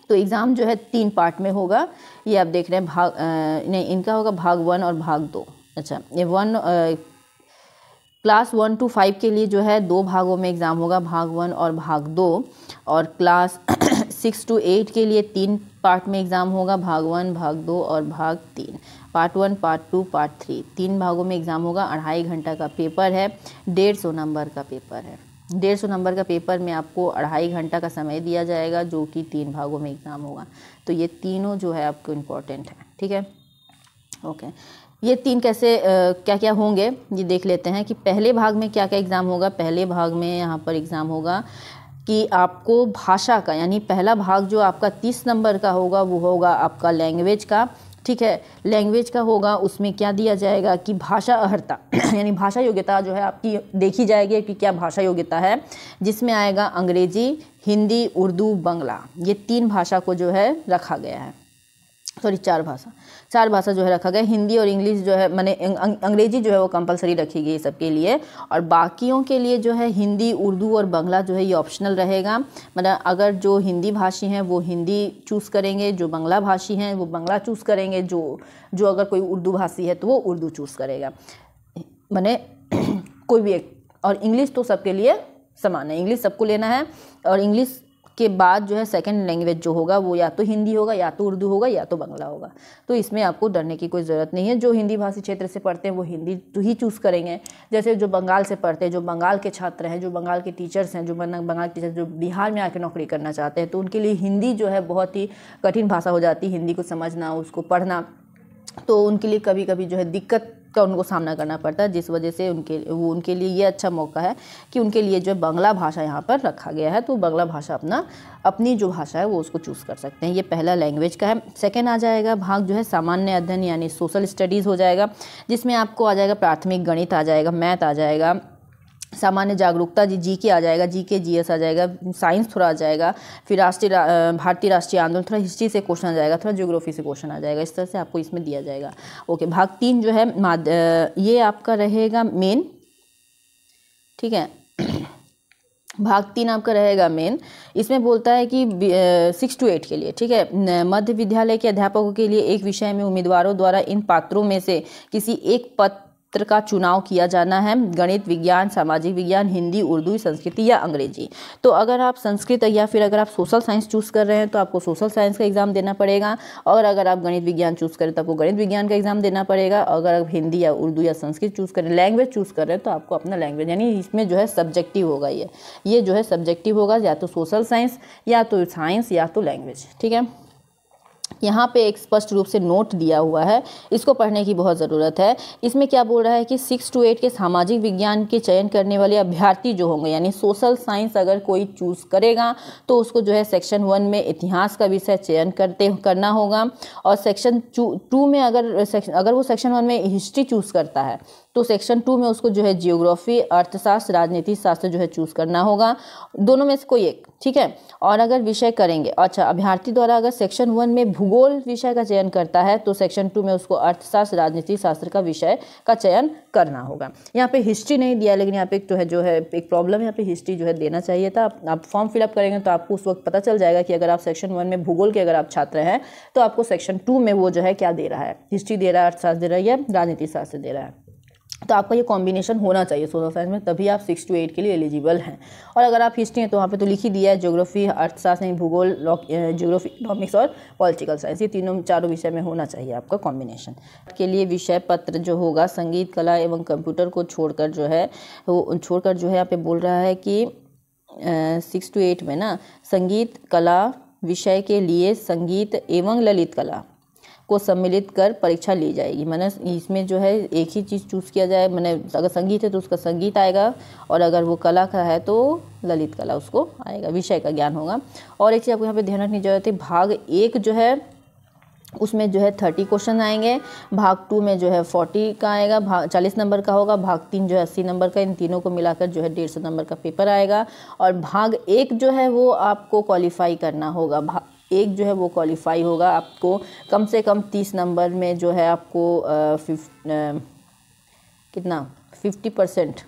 तो एग्ज़ाम जो है तीन पार्ट में होगा ये आप देख रहे हैं भाग आ, नहीं इनका होगा भाग वन और भाग दो अच्छा ये वन आ, क्लास वन टू फाइव के लिए जो है दो भागों में एग्ज़ाम होगा भाग वन और भाग दो और क्लास सिक्स टू एट के लिए तीन पार्ट में एग्ज़ाम होगा भाग वन भाग दो और भाग तीन part one part two part three तीन भागों में एग्ज़ाम होगा अढ़ाई घंटा का पेपर है डेढ़ सौ नंबर का पेपर है डेढ़ सौ नंबर का पेपर में आपको अढ़ाई घंटा का समय दिया जाएगा जो कि तीन भागों में एग्ज़ाम होगा तो ये तीनों जो है आपको इम्पोर्टेंट है ठीक है ओके ये तीन कैसे आ, क्या क्या होंगे ये देख लेते हैं कि पहले भाग में क्या क्या एग्ज़ाम होगा पहले भाग में यहाँ पर एग्ज़ाम होगा कि आपको भाषा का यानी पहला भाग जो आपका तीस नंबर का होगा वो होगा आपका लैंग्वेज का ठीक है लैंग्वेज का होगा उसमें क्या दिया जाएगा कि भाषा अहर्ता यानी भाषा योग्यता जो है आपकी देखी जाएगी कि क्या भाषा योग्यता है जिसमें आएगा अंग्रेजी हिंदी उर्दू बंगला ये तीन भाषा को जो है रखा गया है सॉरी चार भाषा चार भाषा जो है रखा गया हिंदी और इंग्लिश जो है मैंने अंग्रेजी जो है वो कंपलसरी रखी गई सबके लिए और बाकियों के लिए जो है हिंदी उर्दू और बंगला जो है ये ऑप्शनल रहेगा मतलब अगर जो हिंदी भाषी हैं वो हिंदी चूज़ करेंगे जो बंगला भाषी हैं वो बंगला चूज़ करेंगे जो जो अगर कोई उर्दू भाषी है तो वो उर्दू चूज़ करेगा मैंने कोई भी एक और इंग्लिश तो सबके लिए समान है इंग्लिश सबको लेना है और इंग्लिश के बाद जो है सेकेंड लैंग्वेज जो होगा वो या तो हिंदी होगा या तो उर्दू होगा या तो बंगला होगा तो इसमें आपको डरने की कोई ज़रूरत नहीं है जो हिंदी भाषी क्षेत्र से पढ़ते हैं वो हिंदी तो ही चूज़ करेंगे जैसे जो बंगाल से पढ़ते हैं जो बंगाल के छात्र हैं जो बंगाल के टीचर्स हैं जो बंगाल के टीचर जो बिहार में आकर नौकरी करना चाहते हैं तो उनके लिए हिंदी जो है बहुत ही कठिन भाषा हो जाती है हिंदी को समझना उसको पढ़ना तो उनके लिए कभी कभी जो है दिक्कत का उनको सामना करना पड़ता है जिस वजह से उनके वो उनके लिए ये अच्छा मौका है कि उनके लिए जो बंगला भाषा यहाँ पर रखा गया है तो बंगला भाषा अपना अपनी जो भाषा है वो उसको चूज़ कर सकते हैं ये पहला लैंग्वेज का है सेकेंड आ जाएगा भाग जो है सामान्य अध्ययन यानी सोशल स्टडीज़ हो जाएगा जिसमें आपको आ जाएगा प्राथमिक गणित आ जाएगा मैथ आ जाएगा सामान्य जागरूकता जी जी के आ जाएगा जी के जी एस आ जाएगा साइंस थोड़ा आ जाएगा फिर राष्ट्रीय रा, भारतीय राष्ट्रीय आंदोलन थोड़ा हिस्ट्री से क्वेश्चन आ जाएगा थोड़ा ज्योग्राफी से क्वेश्चन आ जाएगा इस तरह से आपको इसमें दिया जाएगा ओके भाग तीन जो है ये आपका रहेगा मेन ठीक है भाग तीन आपका रहेगा मेन इसमें बोलता है कि सिक्स टू एट के लिए ठीक है मध्य विद्यालय के अध्यापकों के लिए एक विषय में उम्मीदवारों द्वारा इन पात्रों में से किसी एक पद क्षेत्र का चुनाव किया जाना है गणित विज्ञान सामाजिक विज्ञान हिंदी उर्दू संस्कृति या अंग्रेजी तो अगर आप संस्कृत या फिर अगर आप सोशल साइंस चूज़ कर रहे हैं तो आपको सोशल साइंस का एग्ज़ाम देना पड़ेगा और अगर आप गणित विज्ञान चूज़ करें तो आपको गणित विज्ञान का एग्ज़ाम देना पड़ेगा अगर आप हिंदी या उर्दू या संस्कृत चूज़ करें लैंग्वेज चूज़ कर रहे हैं तो आपको अपना लैंग्वेज यानी इसमें जो है सब्जेक्टिव होगा ये ये जो है सब्जेक्टिव होगा या तो सोशल साइंस या तो साइंस या तो लैंग्वेज ठीक है यहाँ पे एक स्पष्ट रूप से नोट दिया हुआ है इसको पढ़ने की बहुत ज़रूरत है इसमें क्या बोल रहा है कि सिक्स टू एट के सामाजिक विज्ञान के चयन करने वाले अभ्यर्थी जो होंगे यानी सोशल साइंस अगर कोई चूज़ करेगा तो उसको जो है सेक्शन वन में इतिहास का विषय चयन करते करना होगा और सेक्शन टू में अगर अगर वो सेक्शन वन में हिस्ट्री चूज़ करता है तो सेक्शन टू में उसको जो है जियोग्राफी अर्थशास्त्र राजनीति शास्त्र जो है चूज़ करना होगा दोनों में से कोई एक ठीक है और अगर विषय करेंगे अच्छा अभ्यर्थी द्वारा अगर सेक्शन वन में भूगोल विषय का चयन करता है तो सेक्शन टू में उसको अर्थशास्त्र राजनीति शास्त्र का विषय का चयन करना होगा यहाँ पे हिस्ट्री नहीं दिया लेकिन यहाँ पे तो जो है जो है एक प्रॉब्लम यहाँ पे हिस्ट्री जो है देना चाहिए था आप फॉर्म फिलअप करेंगे तो आपको उस वक्त पता चल जाएगा कि अगर आप सेक्शन वन में भूगोल के अगर आप छात्र हैं तो आपको सेक्शन टू में वो जो है क्या दे रहा है हिस्ट्री दे रहा है अर्थशास्त्र दे रहा है या राजनीति शास्त्र दे रहा है तो आपका ये कॉम्बिनेशन होना चाहिए सोशल साइंस में तभी आप सिक्स टू एट के लिए एलिजिबल हैं और अगर आप हिस्ट्री हैं तो वहाँ पे तो लिख ही दिया है ज्योग्राफी अर्थशास्त्र यानी भूगोल ज्योग्राफी इकोनॉमिक्स और पॉलिटिकल साइंस ये तीनों चारों विषय में होना चाहिए आपका कॉम्बिनेशन के लिए विषय पत्र जो होगा संगीत कला एवं कंप्यूटर को छोड़कर जो है वो छोड़कर जो है यहाँ पे बोल रहा है कि सिक्स टू एट में ना संगीत कला विषय के लिए संगीत एवं ललित कला को सम्मिलित कर परीक्षा ली जाएगी मैंने इसमें जो है एक ही चीज़ चूज़ किया जाए मैंने अगर संगीत है तो उसका संगीत आएगा और अगर वो कला का है तो ललित कला उसको आएगा विषय का ज्ञान होगा और एक चीज़ आपको यहाँ पे ध्यान रखनी जरूरत भाग एक जो है उसमें जो है थर्टी क्वेश्चन आएंगे भाग टू में जो है फोर्टी का आएगा भाग चालीस नंबर का होगा भाग तीन जो है अस्सी नंबर का इन तीनों को मिलाकर जो है डेढ़ सौ नंबर का पेपर आएगा और भाग एक जो है वो आपको क्वालिफाई करना होगा भाग एक जो है वो क्वालिफाई होगा आपको कम से कम तीस नंबर में जो है आपको आ, आ, कितना फिफ्टी परसेंट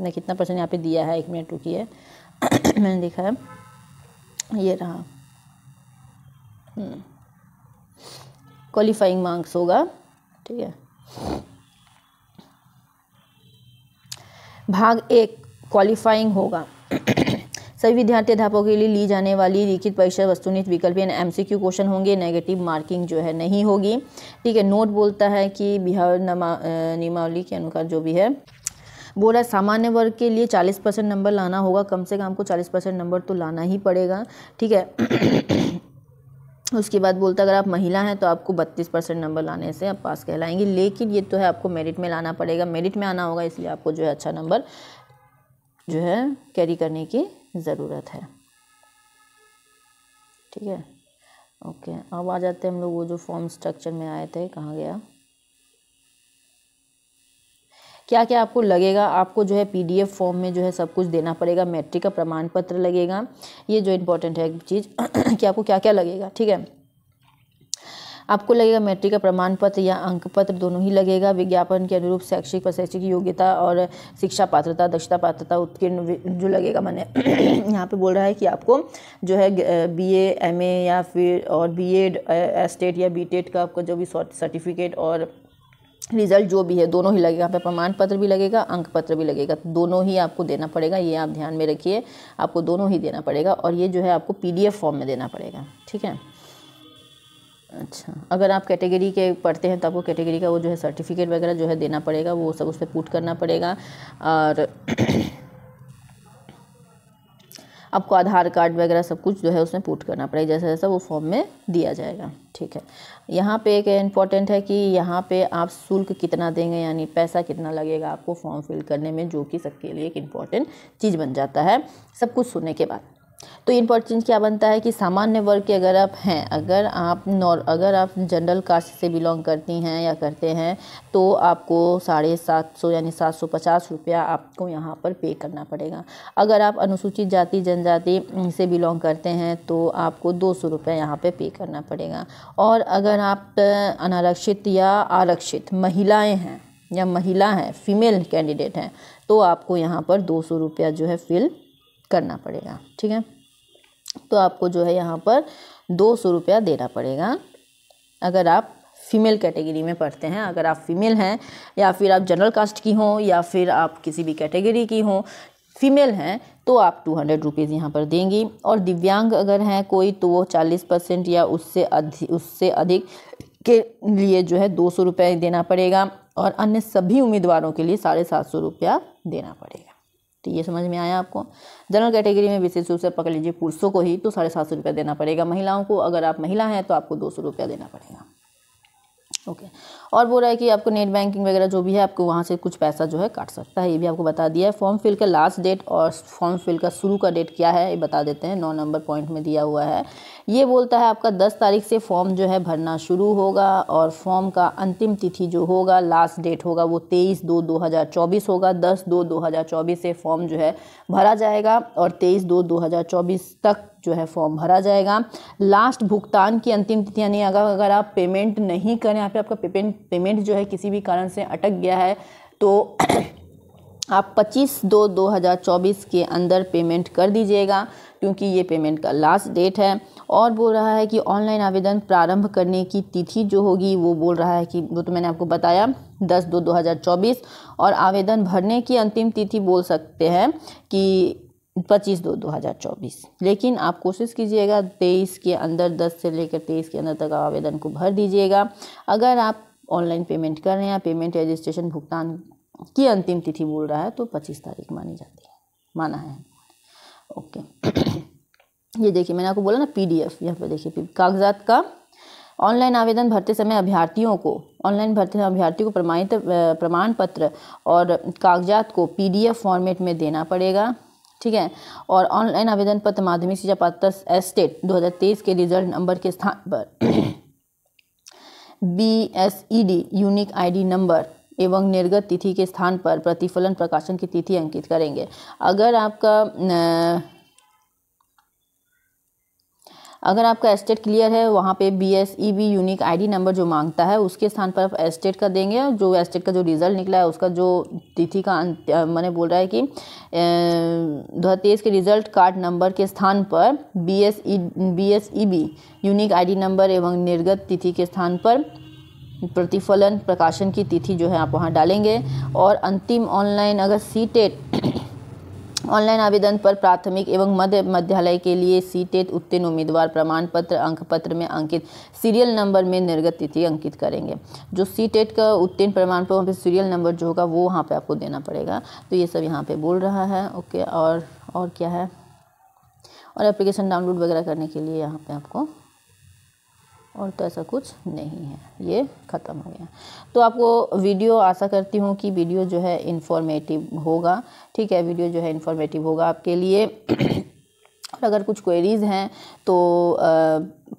ना कितना परसेंट यहाँ पे दिया है एक मिनट रुकी है मैंने देखा है ये रहा क्वालिफाइंग हम्म। मार्क्स होगा ठीक है भाग एक क्वालिफाइंग होगा सभी विद्यार्थी अध्यापकों के लिए ली जाने वाली लिखित परीक्षा वस्तुनिष्ठ विकल्प एन एम क्वेश्चन होंगे नेगेटिव मार्किंग जो है नहीं होगी ठीक है नोट बोलता है कि बिहार नियमावली के अनुसार जो भी है बोला सामान्य वर्ग के लिए 40 परसेंट नंबर लाना होगा कम से कम आपको 40 परसेंट नंबर तो लाना ही पड़ेगा ठीक है उसके बाद बोलता अगर आप महिला हैं तो आपको 32 परसेंट नंबर लाने से आप पास कहलाएंगे लेकिन ये तो है आपको मेरिट में लाना पड़ेगा मेरिट में आना होगा इसलिए आपको जो है अच्छा नंबर जो है कैरी करने की ज़रूरत है ठीक है ओके अब आ जाते हैं हम लोग वो जो फॉर्म स्ट्रक्चर में आए थे कहाँ गया क्या क्या आपको लगेगा आपको जो है पीडीएफ फॉर्म में जो है सब कुछ देना पड़ेगा मैट्रिक का प्रमाण पत्र लगेगा ये जो इम्पोर्टेंट है एक चीज़ कि आपको क्या क्या लगेगा ठीक है आपको लगेगा मैट्रिक का प्रमाण पत्र या अंक पत्र दोनों ही लगेगा विज्ञापन के अनुरूप शैक्षिक प्रशैक्षिक योग्यता और शिक्षा पात्रता दक्षता पात्रता उत्कीर्ण जो लगेगा मैंने यहाँ पे बोल रहा है कि आपको जो है बी एम ए या फिर और बी एड एस्टेट या बी टेट e का आपका जो भी सर्टिफिकेट और रिजल्ट जो भी है दोनों ही लगेगा यहाँ पर प्रमाण पत्र भी लगेगा अंक पत्र भी लगेगा तो दोनों ही आपको देना पड़ेगा ये आप ध्यान में रखिए आपको दोनों ही देना पड़ेगा और ये जो है आपको पीडीएफ फॉर्म में देना पड़ेगा ठीक है अच्छा अगर आप कैटेगरी के पढ़ते हैं तो आपको कैटेगरी का वो जो है सर्टिफिकेट वगैरह जो है देना पड़ेगा वो सब उस पर पुट करना पड़ेगा और आपको आधार कार्ड वगैरह सब कुछ जो है उसमें पुट करना पड़ेगा जैसा जैसा वो फॉर्म में दिया जाएगा ठीक है यहाँ पे एक इम्पॉर्टेंट है कि यहाँ पे आप शुल्क कितना देंगे यानी पैसा कितना लगेगा आपको फॉर्म फिल करने में जो कि सबके लिए एक इम्पॉर्टेंट चीज़ बन जाता है सब कुछ सुनने के बाद तो इन पर चेंज क्या बनता है कि सामान्य वर्ग के अगर आप हैं अगर आप नॉर अगर आप जनरल कास्ट से बिलोंग करती हैं या करते हैं तो आपको साढ़े सात सौ यानी सात सौ पचास रुपया आपको यहाँ पर पे करना पड़ेगा अगर आप अनुसूचित जाति जनजाति से बिलोंग करते हैं तो आपको दो सौ रुपये यहाँ पर पे करना पड़ेगा और अगर आप अनारक्षित या आरक्षित महिलाएँ हैं या महिला हैं फीमेल कैंडिडेट हैं तो आपको यहाँ पर दो सौ रुपया जो है फिल करना पड़ेगा ठीक है तो आपको जो है यहाँ पर दो सौ रुपया देना पड़ेगा अगर आप फीमेल कैटेगरी में पढ़ते हैं अगर आप फीमेल हैं या फिर आप जनरल कास्ट की हों या फिर आप किसी भी कैटेगरी की हों फीमेल हैं तो आप टू हंड्रेड रुपीज़ यहाँ पर देंगी और दिव्यांग अगर हैं कोई तो वो चालीस परसेंट या उससे अधिक उससे अधिक के लिए जो है दो सौ रुपये देना पड़ेगा और अन्य सभी उम्मीदवारों के लिए साढ़े सात सौ रुपया देना पड़ेगा फिफ्टी ये समझ में आया आपको जनरल कैटेगरी में विशेष रूप से पकड़ लीजिए पुरुषों को ही तो साढ़े सात सौ रुपया देना पड़ेगा महिलाओं को अगर आप महिला हैं तो आपको दो सौ रुपया देना पड़ेगा ओके okay. और बोल रहा है कि आपको नेट बैंकिंग वगैरह जो भी है आपको वहाँ से कुछ पैसा जो है काट सकता है ये भी आपको बता दिया है फॉर्म फिल का लास्ट डेट और फॉर्म फिल का शुरू का डेट क्या है ये बता देते हैं नौ नंबर पॉइंट में दिया हुआ है ये बोलता है आपका दस तारीख से फॉर्म जो है भरना शुरू होगा और फॉर्म का अंतिम तिथि जो होगा लास्ट डेट होगा वो तेईस दो दो हज़ार चौबीस होगा दस दो दो हज़ार चौबीस से फॉर्म जो है भरा जाएगा और तेईस दो दो हज़ार चौबीस तक जो है फॉर्म भरा जाएगा लास्ट भुगतान की अंतिम तिथि यानी अगर अगर आप पेमेंट नहीं करें यहाँ पे आपका पेमेंट पेमेंट जो है किसी भी कारण से अटक गया है तो आप 25 दो 2024 के अंदर पेमेंट कर दीजिएगा क्योंकि ये पेमेंट का लास्ट डेट है और बोल रहा है कि ऑनलाइन आवेदन प्रारंभ करने की तिथि जो होगी वो बोल रहा है कि वो तो मैंने आपको बताया दस दो दो हज़ार चौबीस और आवेदन भरने की अंतिम तिथि बोल सकते हैं कि पच्चीस दो दो हज़ार चौबीस लेकिन आप कोशिश कीजिएगा तेईस के अंदर दस से लेकर तेईस के अंदर तक आवेदन को भर दीजिएगा अगर आप ऑनलाइन पेमेंट कर रहे हैं या पेमेंट रजिस्ट्रेशन भुगतान की अंतिम तिथि बोल रहा है तो पच्चीस तारीख मानी जाती है माना है ओके ये देखिए मैंने आपको बोला ना पी डी एफ यहाँ पर देखिए कागजात का ऑनलाइन आवेदन भरते समय अभ्यर्थियों को ऑनलाइन भरते समय अभ्यर्थी को प्रमाणित प्रमाण पत्र और कागजात को पीडीएफ फॉर्मेट में देना पड़ेगा ठीक है और ऑनलाइन आवेदन पत्र माध्यमिक शिक्षा पात्र एस्टेट 2023 के रिजल्ट नंबर के स्थान पर B S E D unique ID number एवं निर्गत तिथि के स्थान पर प्रतिफलन प्रकाशन की तिथि अंकित करेंगे अगर आपका अगर आपका एस्टेट क्लियर है वहाँ पे B S E B unique ID number जो मांगता है उसके स्थान पर आप एस्टेट का देंगे जो एस्टेट का जो रिजल्ट निकला है उसका जो तिथि का अंत मैंने बोल रहा है कि दो के रिजल्ट कार्ड नंबर के स्थान पर B S E B S E B unique ID number एवं निर्गत तिथि के स्थान पर प्रतिफलन प्रकाशन की तिथि जो है आप वहाँ डालेंगे और अंतिम ऑनलाइन अगर सी टेट ऑनलाइन आवेदन पर प्राथमिक एवं मध्य मध्यालय के लिए सी टेट उत्तीर्ण उम्मीदवार प्रमाण पत्र अंक पत्र में अंकित सीरियल नंबर में निर्गत तिथि अंकित करेंगे जो सी टेट का उत्तीर्ण प्रमाण पत्र पर सीरियल नंबर जो होगा वो वहाँ पे आपको देना पड़ेगा तो ये सब यहाँ पे बोल रहा है ओके और और क्या है और एप्लीकेशन डाउनलोड वगैरह करने के लिए यहाँ पर आपको और तो ऐसा कुछ नहीं है ये ख़त्म हो गया तो आपको वीडियो आशा करती हूँ कि वीडियो जो है इन्फॉर्मेटिव होगा ठीक है वीडियो जो है इन्फॉर्मेटिव होगा आपके लिए और अगर कुछ क्वेरीज़ हैं तो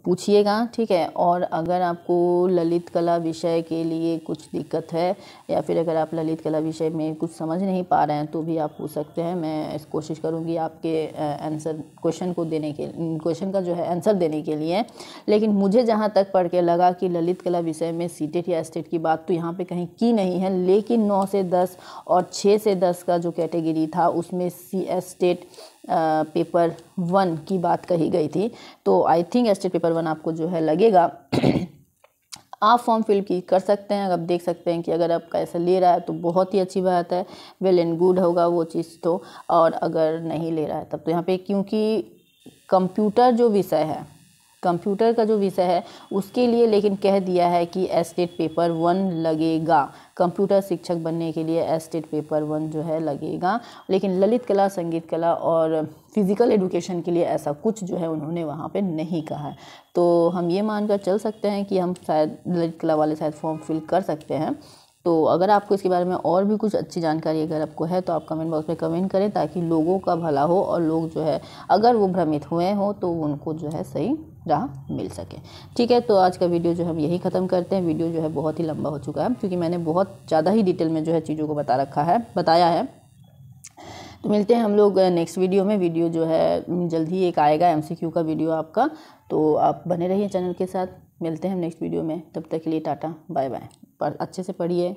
पूछिएगा ठीक है और अगर आपको ललित कला विषय के लिए कुछ दिक्कत है या फिर अगर आप ललित कला विषय में कुछ समझ नहीं पा रहे हैं तो भी आप पूछ सकते हैं मैं इस कोशिश करूँगी आपके आंसर क्वेश्चन को देने के क्वेश्चन का जो है आंसर देने के लिए लेकिन मुझे जहाँ तक पढ़ के लगा कि ललित कला विषय में सीटेट या स्टेट की बात तो यहाँ पर कहीं की नहीं है लेकिन नौ से दस और छः से दस का जो कैटेगरी था उसमें सी एस्टेट पेपर वन की बात कही गई थी तो I think STET paper one आपको जो है लगेगा आप फॉर्म फिल की कर सकते हैं आप देख सकते हैं कि अगर आपका ऐसा ले रहा है तो बहुत ही अच्छी बात है वेल एंड गुड होगा वो चीज़ तो और अगर नहीं ले रहा है तब तो यहाँ पे क्योंकि कंप्यूटर जो विषय है कंप्यूटर का जो विषय है उसके लिए लेकिन कह दिया है कि एस्टेट पेपर वन लगेगा कंप्यूटर शिक्षक बनने के लिए एस्टेट पेपर वन जो है लगेगा लेकिन ललित कला संगीत कला और फिज़िकल एडुकेशन के लिए ऐसा कुछ जो है उन्होंने वहाँ पे नहीं कहा है तो हम ये मानकर चल सकते हैं कि हम शायद ललित कला वाले शायद फॉर्म फिल कर सकते हैं तो अगर आपको इसके बारे में और भी कुछ अच्छी जानकारी अगर आपको है तो आप कमेंट बॉक्स में कमेंट करें ताकि लोगों का भला हो और लोग जो है अगर वो भ्रमित हुए हों तो उनको जो है सही राह मिल सके ठीक है तो आज का वीडियो जो हम यही ख़त्म करते हैं वीडियो जो है बहुत ही लंबा हो चुका है क्योंकि मैंने बहुत ज़्यादा ही डिटेल में जो है चीज़ों को बता रखा है बताया है तो मिलते हैं हम लोग नेक्स्ट वीडियो में वीडियो जो है जल्द ही एक आएगा एम का वीडियो आपका तो आप बने रहिए चैनल के साथ मिलते हैं हम नेक्स्ट वीडियो में तब तक के लिए टाटा बाय बाय पर अच्छे से पढ़िए